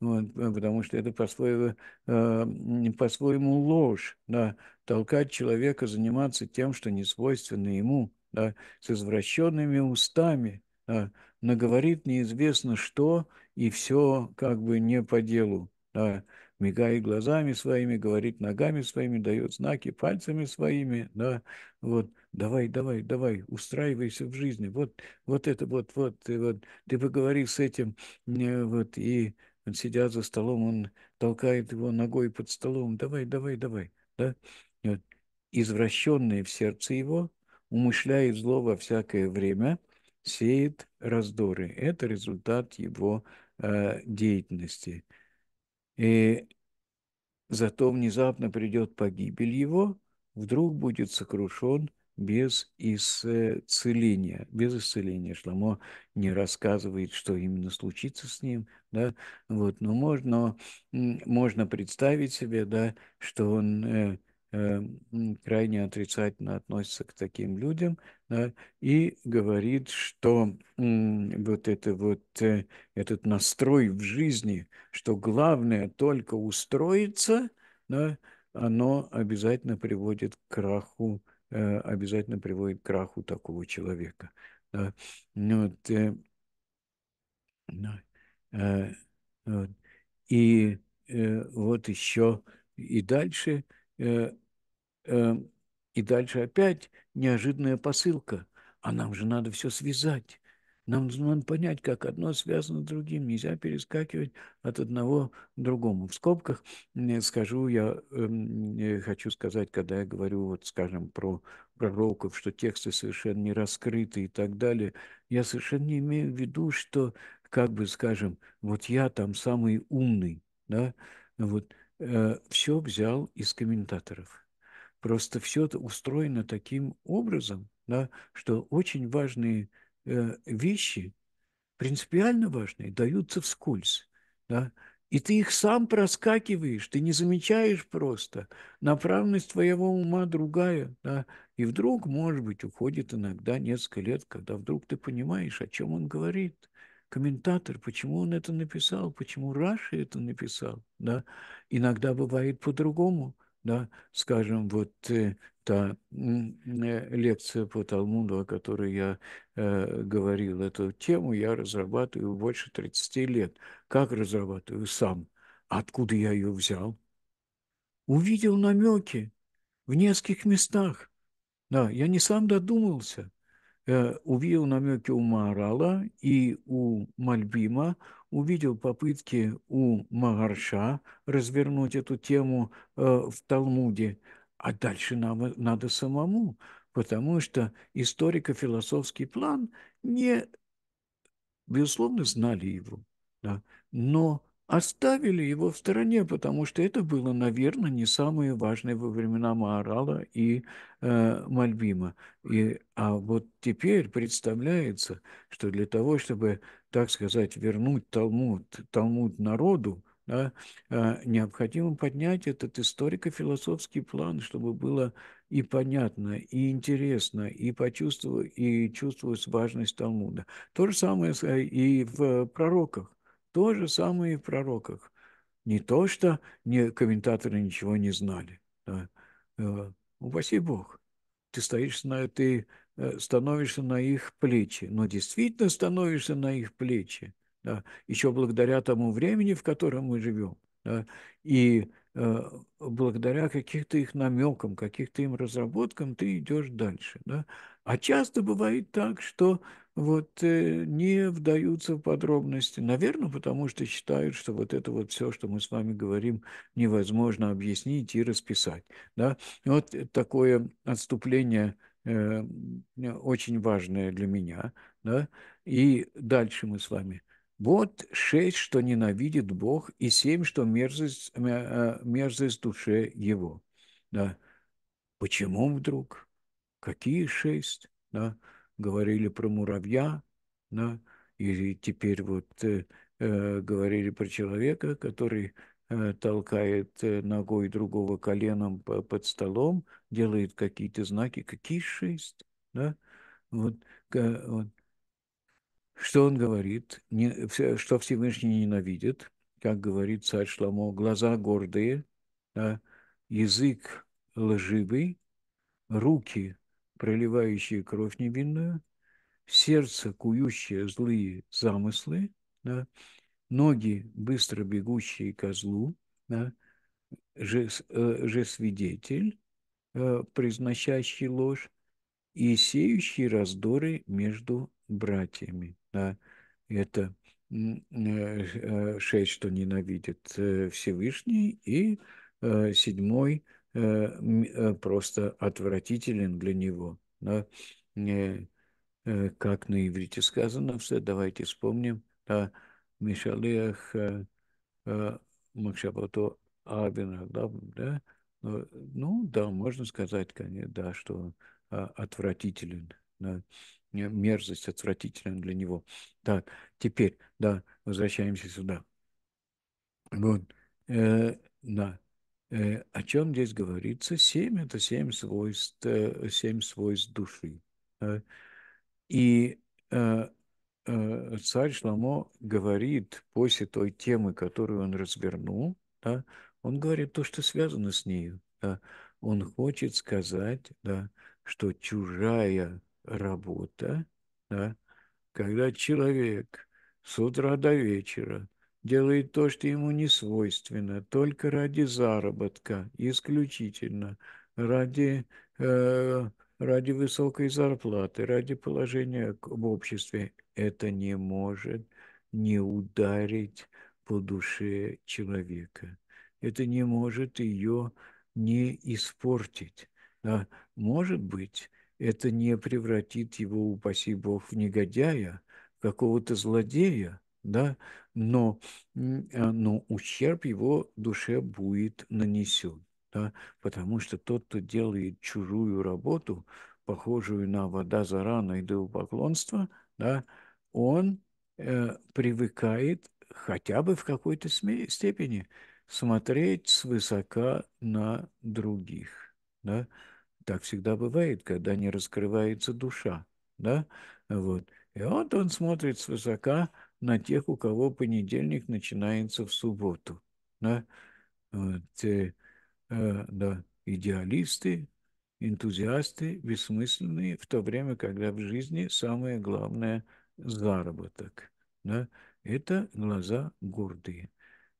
вот, э, потому что это по-своему, по ложь, да, толкать человека заниматься тем, что не свойственно ему, да, с извращенными устами, да, наговорит неизвестно что, и все как бы не по делу. Да мигает глазами своими, говорит ногами своими, дает знаки пальцами своими, да, вот, давай, давай, давай, устраивайся в жизни, вот, вот это, вот, вот, и вот, ты поговори с этим, э, вот, и он сидят за столом, он толкает его ногой под столом, давай, давай, давай, да, вот. извращенное в сердце его, умышляет зло во всякое время, сеет раздоры. Это результат его э, деятельности. И зато внезапно придет погибель его, вдруг будет сокрушен без исцеления. Без исцеления Шламо не рассказывает, что именно случится с ним, да, вот, но можно, можно представить себе, да, что он э, Э, крайне отрицательно относится к таким людям да, и говорит, что вот, это вот э, этот настрой в жизни, что главное только устроиться, да, оно обязательно приводит к краху, э, обязательно приводит к краху такого человека. Да. Ну вот, вот. И вот еще и дальше – Э, эм, и дальше опять неожиданная посылка. А нам же надо все связать. Нам надо понять, как одно связано с другим. Нельзя перескакивать от одного к другому. В скобках э, скажу, я эм, э, хочу сказать, когда я говорю, вот, скажем, про пророков, что тексты совершенно не раскрыты и так далее, я совершенно не имею в виду, что, как бы, скажем, вот я там самый умный, да, вот Э, все взял из комментаторов. Просто все это устроено таким образом, да, что очень важные э, вещи, принципиально важные, даются вскользь. Да, и ты их сам проскакиваешь, ты не замечаешь просто. Направленность твоего ума другая. Да? И вдруг, может быть, уходит иногда несколько лет, когда вдруг ты понимаешь, о чем он говорит комментатор, почему он это написал, почему Раши это написал, да, иногда бывает по-другому, да, скажем, вот э, та э, лекция по Талмуду, о которой я э, говорил, эту тему я разрабатываю больше 30 лет. Как разрабатываю сам? Откуда я ее взял? Увидел намеки в нескольких местах. Да, я не сам додумался – Э, увидел намеки у Марала и у Мальбима, увидел попытки у Магарша развернуть эту тему э, в Талмуде, а дальше нам э, надо самому, потому что историко-философский план не, безусловно, знали его, да, но оставили его в стороне, потому что это было, наверное, не самое важное во времена Маорала и э, Мальбима. И, а вот теперь представляется, что для того, чтобы, так сказать, вернуть Талмуд, Талмуд народу, да, э, необходимо поднять этот историко-философский план, чтобы было и понятно, и интересно, и почувствовать, и чувствовать важность Талмуда. То же самое э, и в пророках. То же самое и в пророках. Не то, что не, комментаторы ничего не знали. Да. Э, ну, упаси Бог. Ты стоишь на, ты э, становишься на их плечи. Но действительно становишься на их плечи. Да, еще благодаря тому времени, в котором мы живем. Да, и Э, благодаря каких-то их намекам, каких-то им разработкам ты идешь дальше. Да? А часто бывает так, что вот э, не вдаются в подробности, наверное, потому что считают, что вот это вот все, что мы с вами говорим, невозможно объяснить и расписать. Да? Вот такое отступление э, очень важное для меня. Да? И дальше мы с вами вот шесть, что ненавидит Бог, и семь, что мерзость, э, э, мерзость душе его. Да. Почему вдруг? Какие шесть? Да. Говорили про муравья, да. и теперь вот э, э говорили про человека, который толкает ногой другого коленом под столом, делает какие-то знаки. Какие шесть? Да? Вот, вот что он говорит? Не, что Всевышний ненавидит? Как говорит царь Шламо, глаза гордые, да, язык лживый, руки, проливающие кровь невинную, сердце, кующее злые замыслы, да, ноги, быстро бегущие козлу, да, же, э, же свидетель, э, призначающий ложь, и сеющий раздоры между братьями. Да? это э, э, шесть, что ненавидит э, Всевышний, и седьмой просто отвратителен для него. Да? Как на иврите сказано, все, давайте вспомним, да, Мишалиях Макшабату да, да, ну да, можно сказать, конечно, да, что отвратителен. Да мерзость отвратительная для него. Так, теперь, да, возвращаемся сюда. Вот, э, да. Э, о чем здесь говорится? Семь – это семь свойств, э, семь свойств души. Э, и э, э, царь Шламо говорит после той темы, которую он развернул, да, он говорит то, что связано с нею. Да. Он хочет сказать, да, что чужая работа, да, когда человек с утра до вечера делает то, что ему не свойственно, только ради заработка, исключительно ради, э, ради высокой зарплаты, ради положения в обществе, это не может не ударить по душе человека. Это не может ее не испортить. Да? Может быть, это не превратит его, упаси Бог, в негодяя, какого-то злодея, да, но, а, но ущерб его душе будет нанесен, да, потому что тот, кто делает чужую работу, похожую на вода за рана и поклонства, да, он э, привыкает хотя бы в какой-то степени смотреть свысока на других, да, так всегда бывает, когда не раскрывается душа, да, вот. И вот он смотрит свысока на тех, у кого понедельник начинается в субботу, да, вот, э, э, да, идеалисты, энтузиасты, бессмысленные, в то время, когда в жизни самое главное – заработок, да, это глаза гордые.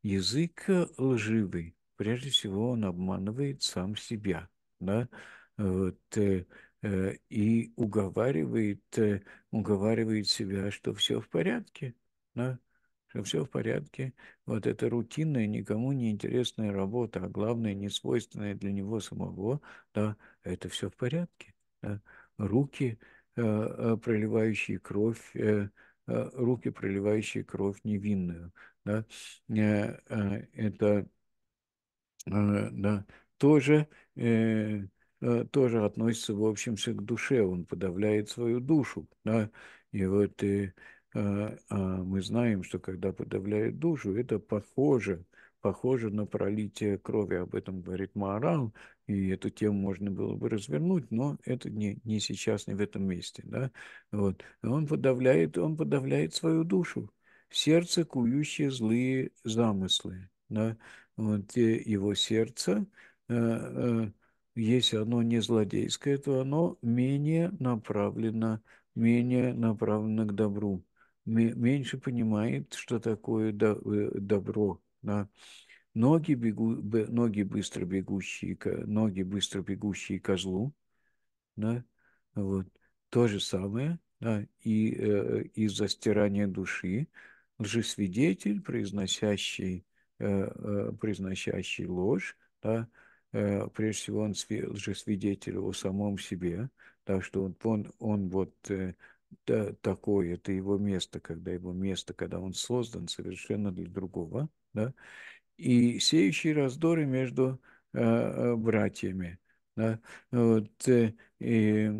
Язык э, лживый, прежде всего он обманывает сам себя, да, вот, э, э, и уговаривает, э, уговаривает себя, что все в порядке, да, что все в порядке. Вот эта рутинная, никому не интересная работа, а главное, не свойственная для него самого, да, это все в порядке. Да. Руки, проливающие кровь, руки, проливающие кровь невинную. Да? Это да, тоже Э, тоже относится, в общем-то, к душе. Он подавляет свою душу. Да? И вот и, э, а, э, а мы знаем, что когда подавляет душу, это похоже, похоже на пролитие крови. Об этом говорит Маарал, и эту тему можно было бы развернуть, но это не, не сейчас, не в этом месте. Да? Вот. Он, подавляет, он подавляет свою душу, сердце, кующее злые замыслы. Да? Вот его сердце э, если оно не злодейское, то оно менее направлено, менее направлено к добру, меньше понимает, что такое э, добро. Да? Ноги, бегу, ноги, быстро бегущие, ноги быстро бегущие козлу, да? вот. то же самое, да? и э, из-за стирания души лжесвидетель, произносящий, э, э, произносящий ложь, да? Э, прежде всего, он лжесвидетель о самом себе, так что он, он, он вот да, э, такой, это его место, когда его место, когда он создан совершенно для другого, да, и сеющие раздоры между э, э братьями, да, вот, э, э, э,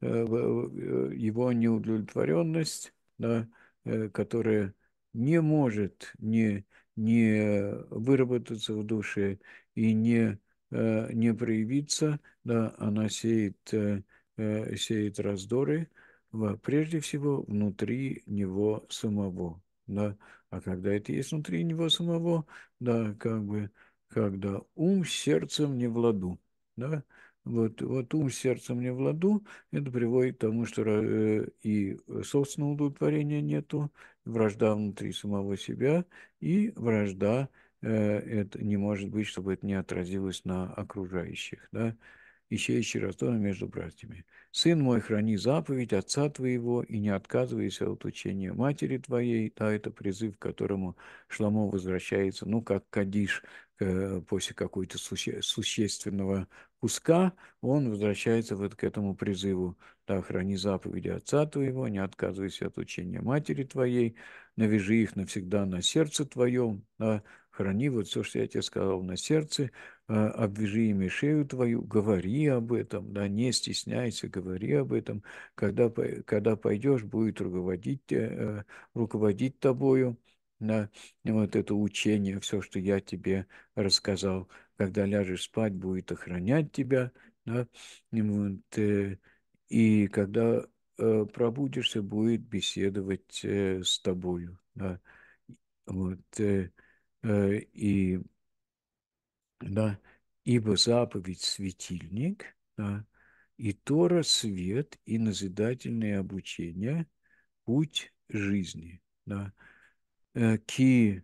его неудовлетворенность, да, которая не может не не выработаться в душе и не, э, не проявиться, да, она сеет, э, э, сеет раздоры, прежде всего, внутри него самого, да, а когда это есть внутри него самого, да, как бы, когда ум с сердцем не владу, да, вот, вот ум с сердцем не владу, это приводит к тому, что э, и собственного удовлетворения нету, вражда внутри самого себя, и вражда, э, это не может быть, чтобы это не отразилось на окружающих, да, ищущий то между братьями. «Сын мой, храни заповедь отца твоего и не отказывайся от учения матери твоей». Да, это призыв, к которому Шламо возвращается, ну, как Кадиш Э, после какого-то суще, существенного куска, он возвращается вот к этому призыву «Да, храни заповеди отца твоего, не отказывайся от учения матери твоей, навяжи их навсегда на сердце твоем, да, храни вот все, что я тебе сказал на сердце, а, обвяжи ими шею твою, говори об этом, да, не стесняйся, говори об этом, когда, когда пойдешь, будет руководить, э, руководить тобою» на вот это учение, все, что я тебе рассказал. Когда ляжешь спать, будет охранять тебя, да, вот, э, и когда э, пробудешься, будет беседовать э, с тобою, да, вот, э, э, и, да, ибо заповедь светильник, да, и Тора – свет, и назидательное обучение – путь жизни, да, Э, ки,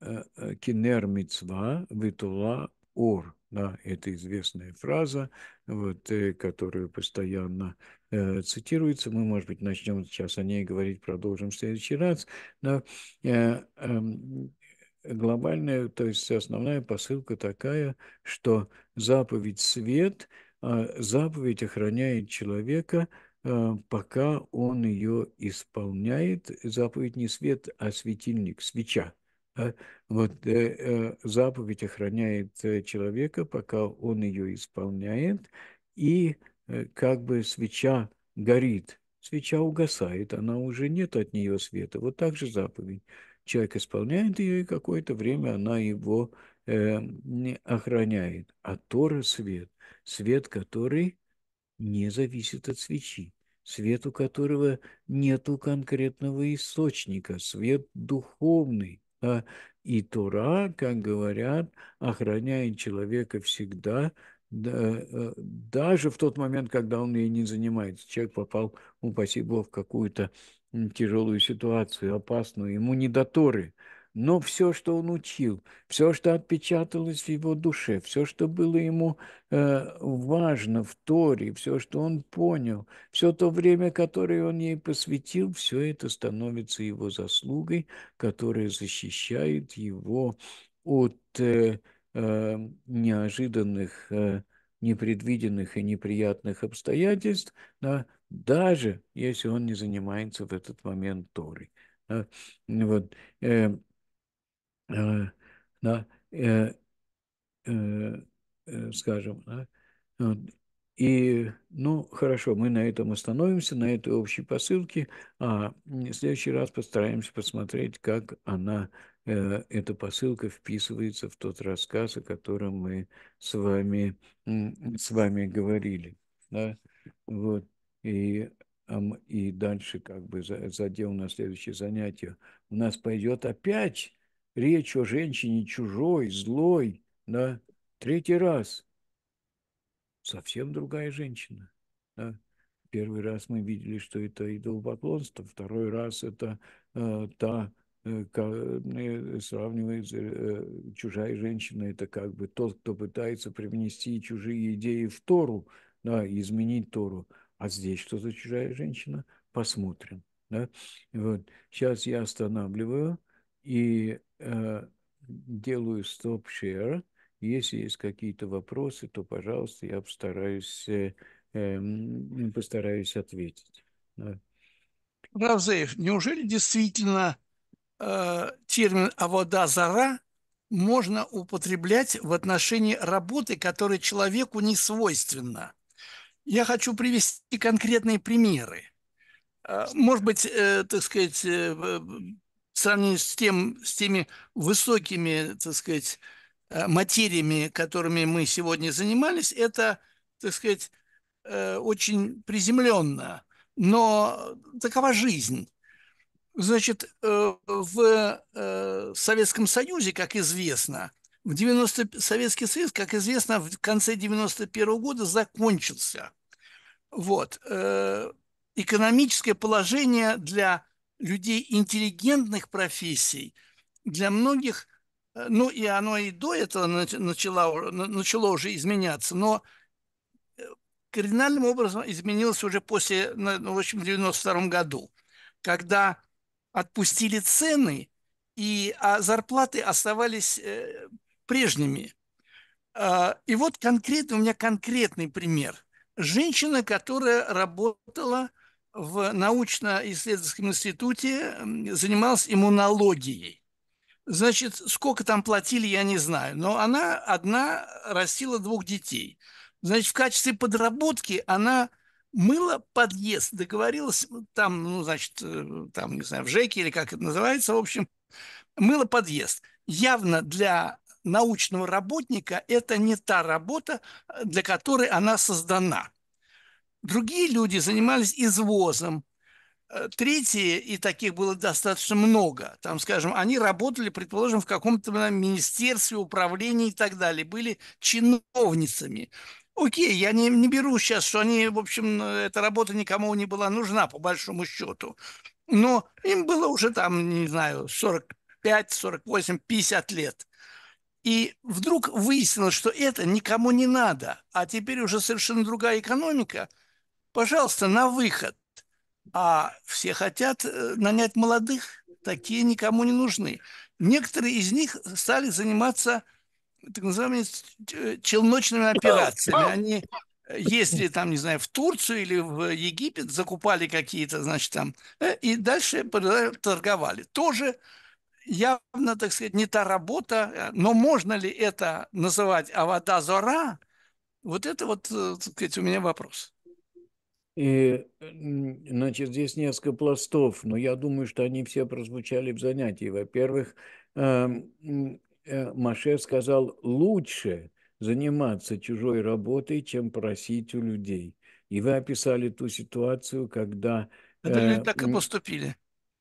э, э, кинер мицва витула ор. Да, это известная фраза, вот, которая постоянно э, цитируется. Мы, может быть, начнем сейчас о ней говорить, продолжим в следующий раз. Но Э, э, глобальная, то есть основная посылка такая, что заповедь свет, а заповедь охраняет человека – Э, пока он ее исполняет. Заповедь не свет, а светильник, свеча. Вот э, э, заповедь охраняет человека, пока он ее исполняет, и как бы свеча горит, свеча угасает, она уже нет от нее света. Вот так же заповедь. Человек исполняет ее, и какое-то время она его не охраняет. А Тора свет, свет, который не зависит от свечи, свет у которого нету конкретного источника, свет духовный, а и Тора, как говорят, охраняет человека всегда, да, э, даже в тот момент, когда он ей не занимается. Человек попал, упаси Бог, в какую-то тяжелую ситуацию, опасную, ему не до Торы – но все, что он учил, все, что отпечаталось в его душе, все, что было ему э, важно в Торе, все, что он понял, все то время, которое он ей посвятил, все это становится его заслугой, которая защищает его от э, э, неожиданных, э, непредвиденных и неприятных обстоятельств, да, даже если он не занимается в этот момент Торой. Да, вот, э, Э, да, э, э, э, скажем. Да? Вот. И, ну, хорошо, мы на этом остановимся, на этой общей посылке, а в следующий раз постараемся посмотреть, как она, э, эта посылка вписывается в тот рассказ, о котором мы с вами, с вами говорили. Да? Вот. И, и дальше как бы задел на следующее занятие. У нас пойдет опять речь о женщине чужой, злой, да, третий раз совсем другая женщина. Да. Первый раз мы видели, что это идолопоклонство, второй раз это э, та, э, э сравнивает э, чужая женщина, это как бы тот, кто пытается привнести чужие идеи в Тору, да, изменить Тору. А здесь что за чужая женщина? Посмотрим. Да? Вот. Сейчас я останавливаю и э, делаю стоп-шер. Если есть какие-то вопросы, то, пожалуйста, я постараюсь, э, э, постараюсь ответить. Да. Равзеев, неужели действительно э, термин «авода зара» можно употреблять в отношении работы, которая человеку не свойственна? Я хочу привести конкретные примеры. Э, может быть, э, так сказать, э, сравнении с, тем, с теми высокими, так сказать, э, материями, которыми мы сегодня занимались, это, так сказать, э, очень приземленно. Но такова жизнь. Значит, э, в Советском Союзе, как известно, в 90... Советский Союз, как известно, в конце 91 -го года закончился. Вот. Экономическое положение для людей интеллигентных профессий для многих, э, ну и оно и до этого начало, начало уже изменяться, но э, кардинальным образом изменилось уже после, ну, в общем, 92 году, когда отпустили цены, и а зарплаты оставались э, прежними. Э, и вот конкретный у меня конкретный пример. Женщина, которая работала в научно-исследовательском институте занималась иммунологией. Значит, сколько там платили, я не знаю, но она одна растила двух детей. Значит, в качестве подработки она мыла подъезд, договорилась там, ну, значит, э, там, не знаю, в ЖЭКе или как это называется, в общем, мыла подъезд. Явно для научного работника это не та работа, э, для которой она создана. Другие люди занимались извозом. Э, третьи, и таких было достаточно много, там, скажем, они работали, предположим, в каком-то министерстве, управлении и так далее, были чиновницами. Окей, я не, не беру сейчас, что они, в общем, э, эта работа никому не была нужна, по большому счету. Но им было уже там, не знаю, 45, 48, 50 лет. И вдруг выяснилось, что это никому не надо, а теперь уже совершенно другая экономика – Пожалуйста, на выход. А все хотят э, нанять молодых, такие никому не нужны. Некоторые из них стали заниматься так называемыми э, челночными э, операциями. Они ездили там, не знаю, в Турцию или в Египет, закупали какие-то, значит, там, и дальше торговали. Тоже явно, так сказать, не та работа, но можно ли это называть зора? Вот это вот, так сказать, у меня вопрос. И, значит, здесь несколько пластов, но я думаю, что они все прозвучали в занятии. Во-первых, эм, э, Маше сказал, лучше заниматься чужой работой, чем просить у людей. И вы описали ту ситуацию, когда... Ну, Это так и поступили.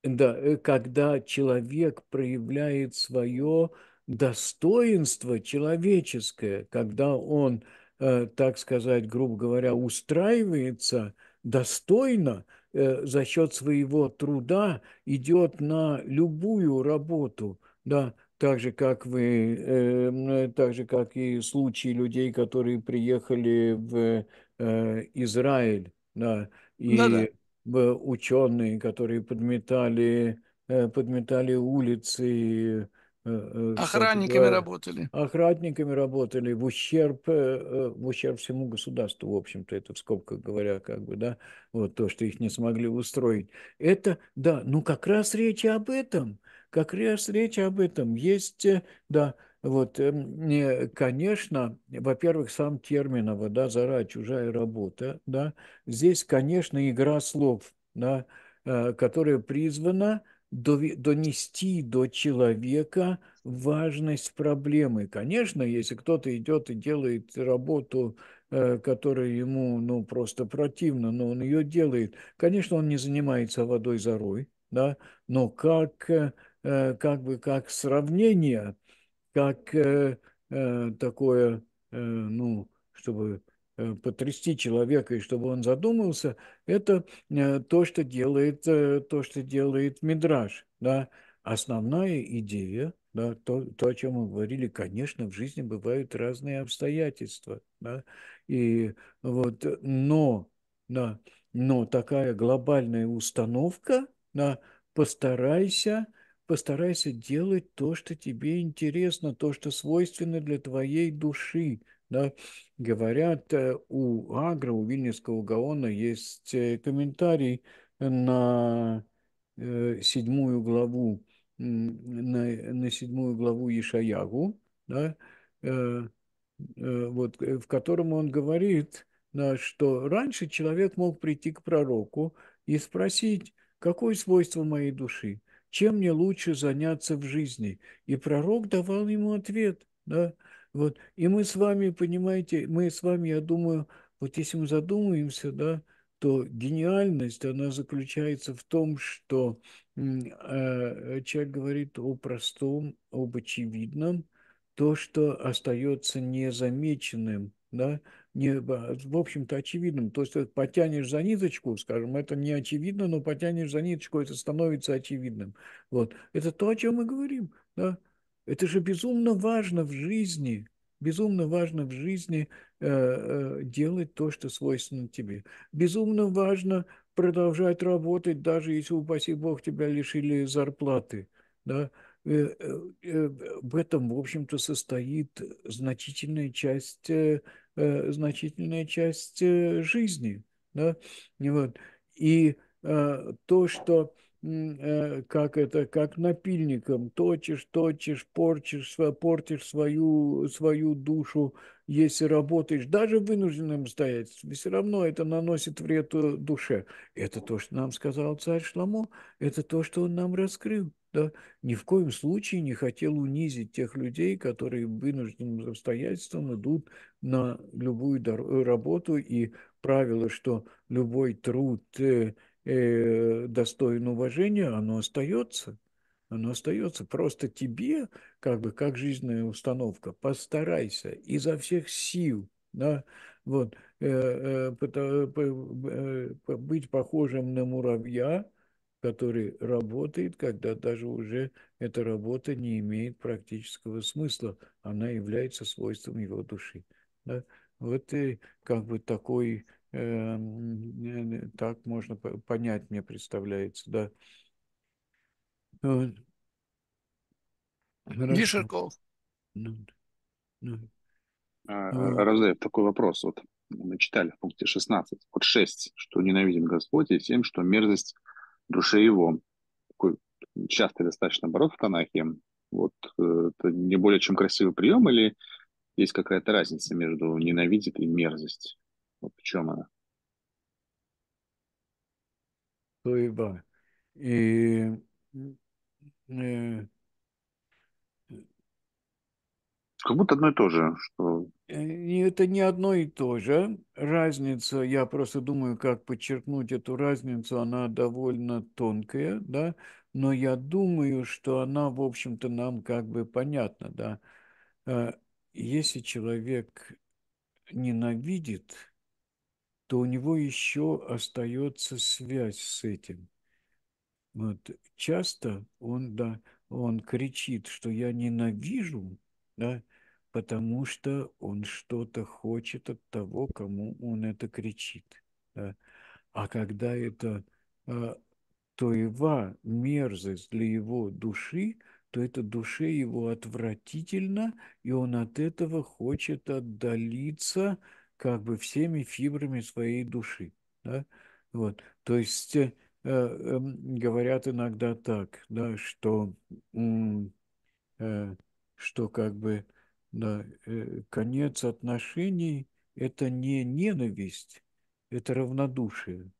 Да, э, когда человек проявляет свое достоинство человеческое, когда он, э, так сказать, грубо говоря, устраивается – достойно э, за счет своего труда идет на любую работу, да, так же, как вы, э, так же, как и случаи людей, которые приехали в э, Израиль, да, и да -да. ученые, которые подметали, э, подметали улицы, Э, э, охранниками работали. Охранниками работали в ущерб, э, в ущерб всему государству, в общем-то, это в скобках говоря, как бы, да, вот то, что их не смогли устроить. Это, да, ну как раз речь об этом, как раз речь об этом. Есть, да, вот, эм, конечно, во-первых, сам термин а да, зара, чужая работа», да, здесь, конечно, игра слов, да, которая призвана – донести до человека важность проблемы. Конечно, если кто-то идет и делает работу, э, которая ему ну, просто противна, но он ее делает, конечно, он не занимается водой зарой, да, но как, э, как бы как сравнение, как э, такое, ну, чтобы Э, потрясти человека и чтобы он задумался, это э, то, что делает, э, то, что делает Мидраж. Да? Основная идея, да, то, то, о чем мы говорили, конечно, в жизни бывают разные обстоятельства. Да? И вот, но, да, но такая глобальная установка, да, постарайся, постарайся делать то, что тебе интересно, то, что свойственно для твоей души, да, говорят, э, у Агра, у Вильнюсского Гаона есть э, комментарий на э, седьмую главу, на, на седьмую главу Ишаягу, да, вот, в котором он говорит, да, что раньше человек мог прийти к пророку и спросить, какое свойство моей души, чем мне лучше заняться в жизни. И пророк давал ему ответ, да, вот. И мы с вами, понимаете, мы с вами, я думаю, вот если мы задумаемся, да, то гениальность, она заключается в том, что э, человек говорит о простом, об очевидном, то, что остается незамеченным, да, не, в общем-то, очевидным. То есть потянешь за ниточку, скажем, это не очевидно, но потянешь за ниточку, это становится очевидным. Вот. Это то, о чем мы говорим. Да? Это же безумно важно в жизни, безумно важно в жизни э, э, делать то, что свойственно тебе. Безумно важно продолжать работать, даже если, упаси Бог, тебя лишили зарплаты. Да? Э, э, э в этом, в общем-то, состоит значительная часть, э, э значительная часть э, жизни. Да? И вот. И то, что Э, как это, как напильником, точишь, точишь, портишь, портишь свою, свою душу, если работаешь, даже вынужденным вынужденном все равно это наносит вред э, душе. Это то, что нам сказал царь Шламо, это то, что он нам раскрыл. Да? Ни в коем случае не хотел унизить тех людей, которые вынужденным обстоятельством идут на любую работу, и правило, что любой труд э, Э, достойно уважения, оно остается. Оно остается. Просто тебе, как бы, как жизненная установка, постарайся изо всех сил, да, вот, э, э, быть похожим на муравья, который работает, когда даже уже эта работа не имеет практического смысла, она является свойством его души. Да? Вот и как бы такой Эм, так можно понять, мне представляется, да. Вишерков. Ну, ну. а, ну, Раздаев, такой вопрос. Вот мы читали в пункте 16. Вот 6, что ненавидим Господь, и 7, что мерзость душе его. Такой частый достаточно оборот в Танахе. Вот э, это не более чем красивый прием, или есть какая-то разница между ненавидит и мерзость? чем она? Туиба. И э, как будто одно и то же, что... Э, это не одно и то же. Разница, я просто думаю, как подчеркнуть эту разницу, она довольно тонкая, да, но я думаю, что она, в общем-то, нам как бы понятна, да. Э, если человек ненавидит, то у него еще остается связь с этим. Вот. Часто он, да, он кричит, что я ненавижу, да, потому что он что-то хочет от того, кому он это кричит. Да. А когда это а, тоева, мерзость для его души, то это душе его отвратительно, и он от этого хочет отдалиться – как бы всеми фибрами своей души. Да? Вот. То есть э, э, говорят иногда так, да, что, э, что как бы да, э, конец отношений – это не ненависть, это равнодушие.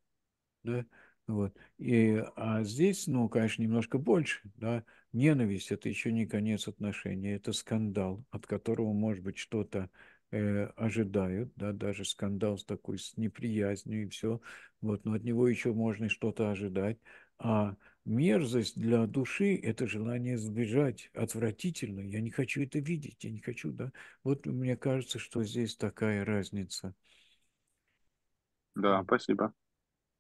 Да? Вот. И, а здесь, ну, конечно, немножко больше, да, ненависть – это еще не конец отношений, это скандал, от которого, может быть, что-то Э, ожидают, да, даже скандал с такой с неприязнью и все, вот, но от него еще можно что-то ожидать, а мерзость для души – это желание сбежать, отвратительно, я не хочу это видеть, я не хочу, да, вот мне кажется, что здесь такая разница. Да, спасибо.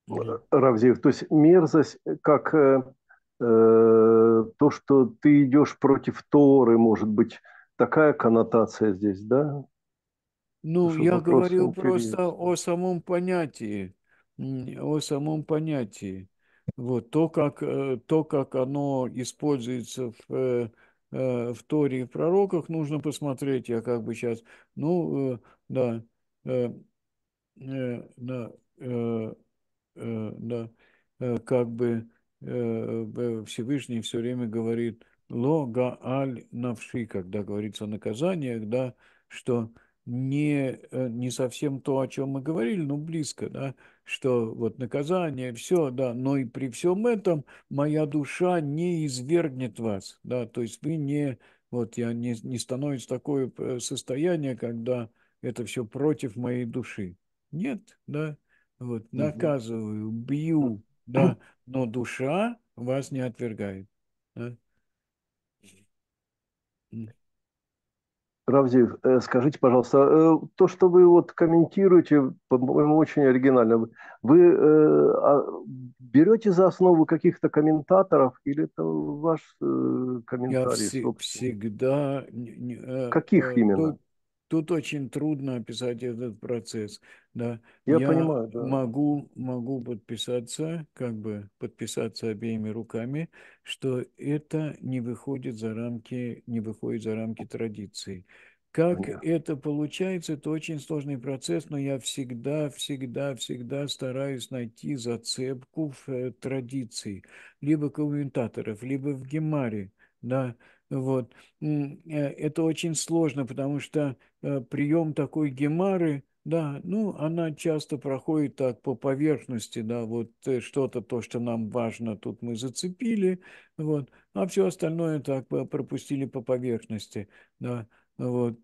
Равзиев, то есть мерзость э, как э, э, то, что ты идешь против Торы, может быть, такая коннотация здесь, да? Ну, я говорил был просто о самом понятии, о самом понятии. Вот то, как, э, то, как оно используется в, э, э, в Торе и в пророках, нужно посмотреть. Я как бы сейчас, ну, да, э, да, да, как бы Всевышний все время говорит лога аль навши, когда говорится о наказаниях, да, что не, э, не совсем то, о чем мы говорили, но близко, да, что вот наказание, все, да, но и при всем этом моя душа не извергнет вас, да, то есть вы не, вот я не, не становится такое э, состояние, когда это все против моей души. Нет, да, вот, наказываю, ну, бью, [CLEARS THROAT] да, но душа вас не отвергает. Да? Равзеев, э, скажите, пожалуйста, э, то, что вы вот комментируете, по-моему, очень оригинально. Вы э, а, берете за основу каких-то комментаторов или это ваш комментарий? Я всегда... Каких именно? Тут очень трудно описать этот процесс. Да. Я, Я понимаю, да. могу, могу подписаться, как бы подписаться обеими руками, что это не выходит за рамки, не выходит за рамки традиций. Как Нет. это получается, это очень сложный процесс, но я всегда, всегда, всегда стараюсь найти зацепку в э, традиции, либо комментаторов, либо в гемаре, да, вот. Э, это очень сложно, потому что э, прием такой гемары, да, ну, она часто проходит так по поверхности, да, вот э, что-то, то, что нам важно, тут мы зацепили, вот, а все остальное так пропустили по поверхности, да, вот.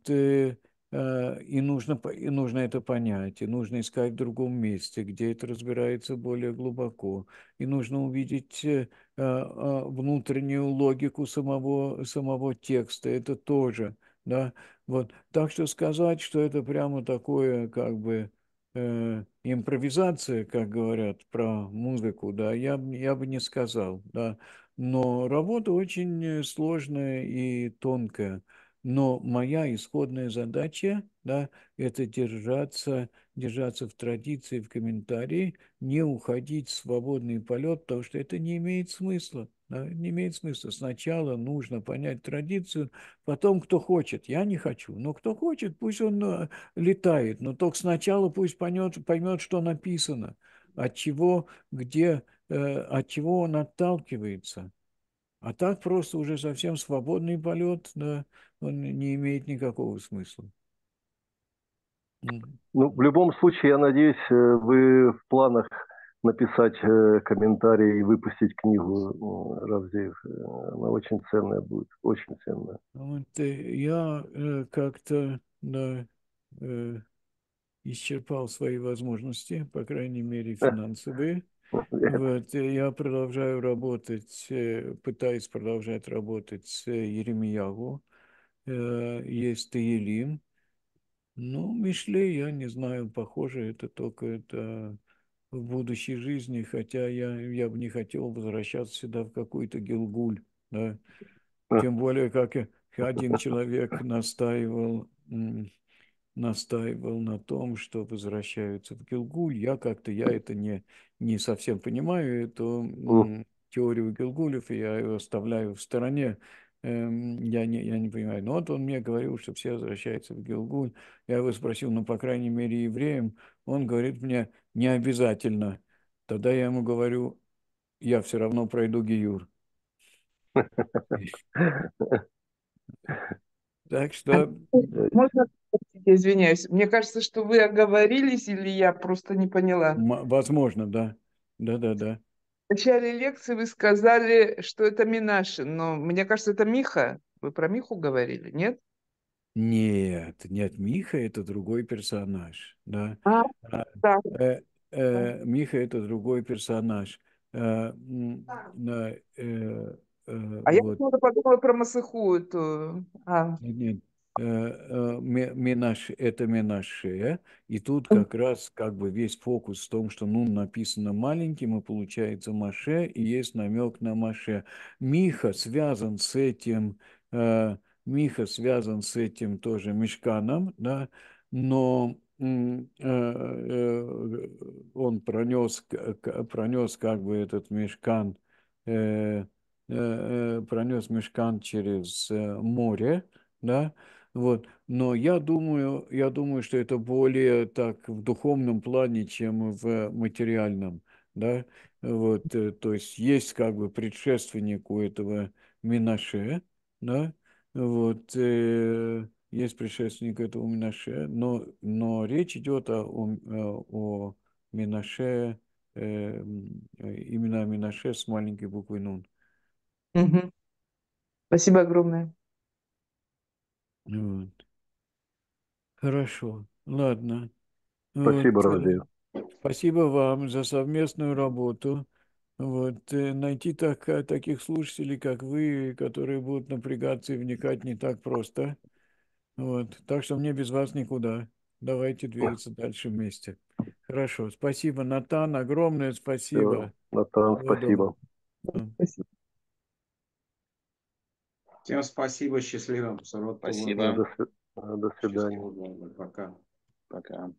Э, и нужно, и нужно это понять, и нужно искать в другом месте, где это разбирается более глубоко, и нужно увидеть э, а, а, внутреннюю логику самого, самого текста, это тоже, да, вот, так что сказать, что это прямо такое, как бы, э, импровизация, как говорят про музыку, да, я, я бы не сказал, да, но работа очень э, сложная и тонкая, но моя исходная задача да, – это держаться, держаться в традиции, в комментарии, не уходить в свободный полет, потому что это не имеет смысла. Да, не имеет смысла. Сначала нужно понять традицию, потом кто хочет. Я не хочу, но кто хочет, пусть он э, летает, но только сначала пусть поймет, поймет что написано, от чего, где, э, от чего он отталкивается. А так просто уже совсем свободный полет, да, он не имеет никакого смысла. Ну, в любом случае, я надеюсь, э, вы в планах написать э, комментарий и выпустить книгу Равзеев. Э, она очень ценная будет, очень ценная. Вот, я как-то да, исчерпал свои возможности, по крайней мере, финансовые. Вот, э, я продолжаю работать, э, пытаюсь продолжать работать с э, Еремиягу. Есть Таилим. Ну, Мишле, я не знаю, похоже, это только это в будущей жизни, хотя я, я бы не хотел возвращаться сюда в какой-то Гилгуль, да. Тем более, как один человек настаивал, настаивал на том, что возвращаются в Гилгуль. Я как-то, я это не, не совсем понимаю эту mm. теорию Гилгулев, и я ее оставляю в стороне. Эм, я не, я не понимаю. Но вот он мне говорил, что все возвращаются в Гилгуль. Я его спросил, ну, по крайней мере, евреям. Он говорит мне, не обязательно. Тогда я ему говорю, я все равно пройду Гиюр. [LAUGHS] Так что... А можно, извиняюсь, мне кажется, что вы оговорились или я просто не поняла. М- возможно, да. Да-да-да. В начале лекции вы сказали, что это Минашин, но мне кажется, это Миха. Вы про Миху говорили, нет? Нет, нет, Миха это другой персонаж, да. А, а да. Э, э, Миха это другой персонаж. Э, э, э, Э, а вот. я почему подумала про Масыху эту. А. Нет, э, э, Минаш, это Минаше, и тут как раз как бы весь фокус в том, что Нун написано маленьким, и получается Маше, и есть намек на Маше. Миха связан с этим, Миха связан с этим тоже Мешканом, да, но он пронес, пронес как бы этот Мешкан Э, э, пронес мешкан через э, море, да, вот. Но я думаю, я думаю, что это более так в духовном плане, чем в материальном, да, вот, то есть есть как бы предшественник у этого Минаше, да, вот, есть предшественник этого Минаше, но, но речь идет о, о, о Минаше, э, именно Минаше с маленькой буквой Нун угу Спасибо огромное. Вот. Хорошо. Ладно. Спасибо, э, Ради. Спасибо вам за совместную работу. Вот. Э, найти так, э, таких слушателей, как вы, которые будут напрягаться и вникать, не так просто. Вот. Так что мне без вас никуда. Давайте двигаться дальше вместе. Хорошо. Спасибо, Натан. Огромное Все, спасибо. Натан, спасибо. Спасибо. Всем спасибо, счастливым. Спасибо. До, до свидания. Пока. Пока.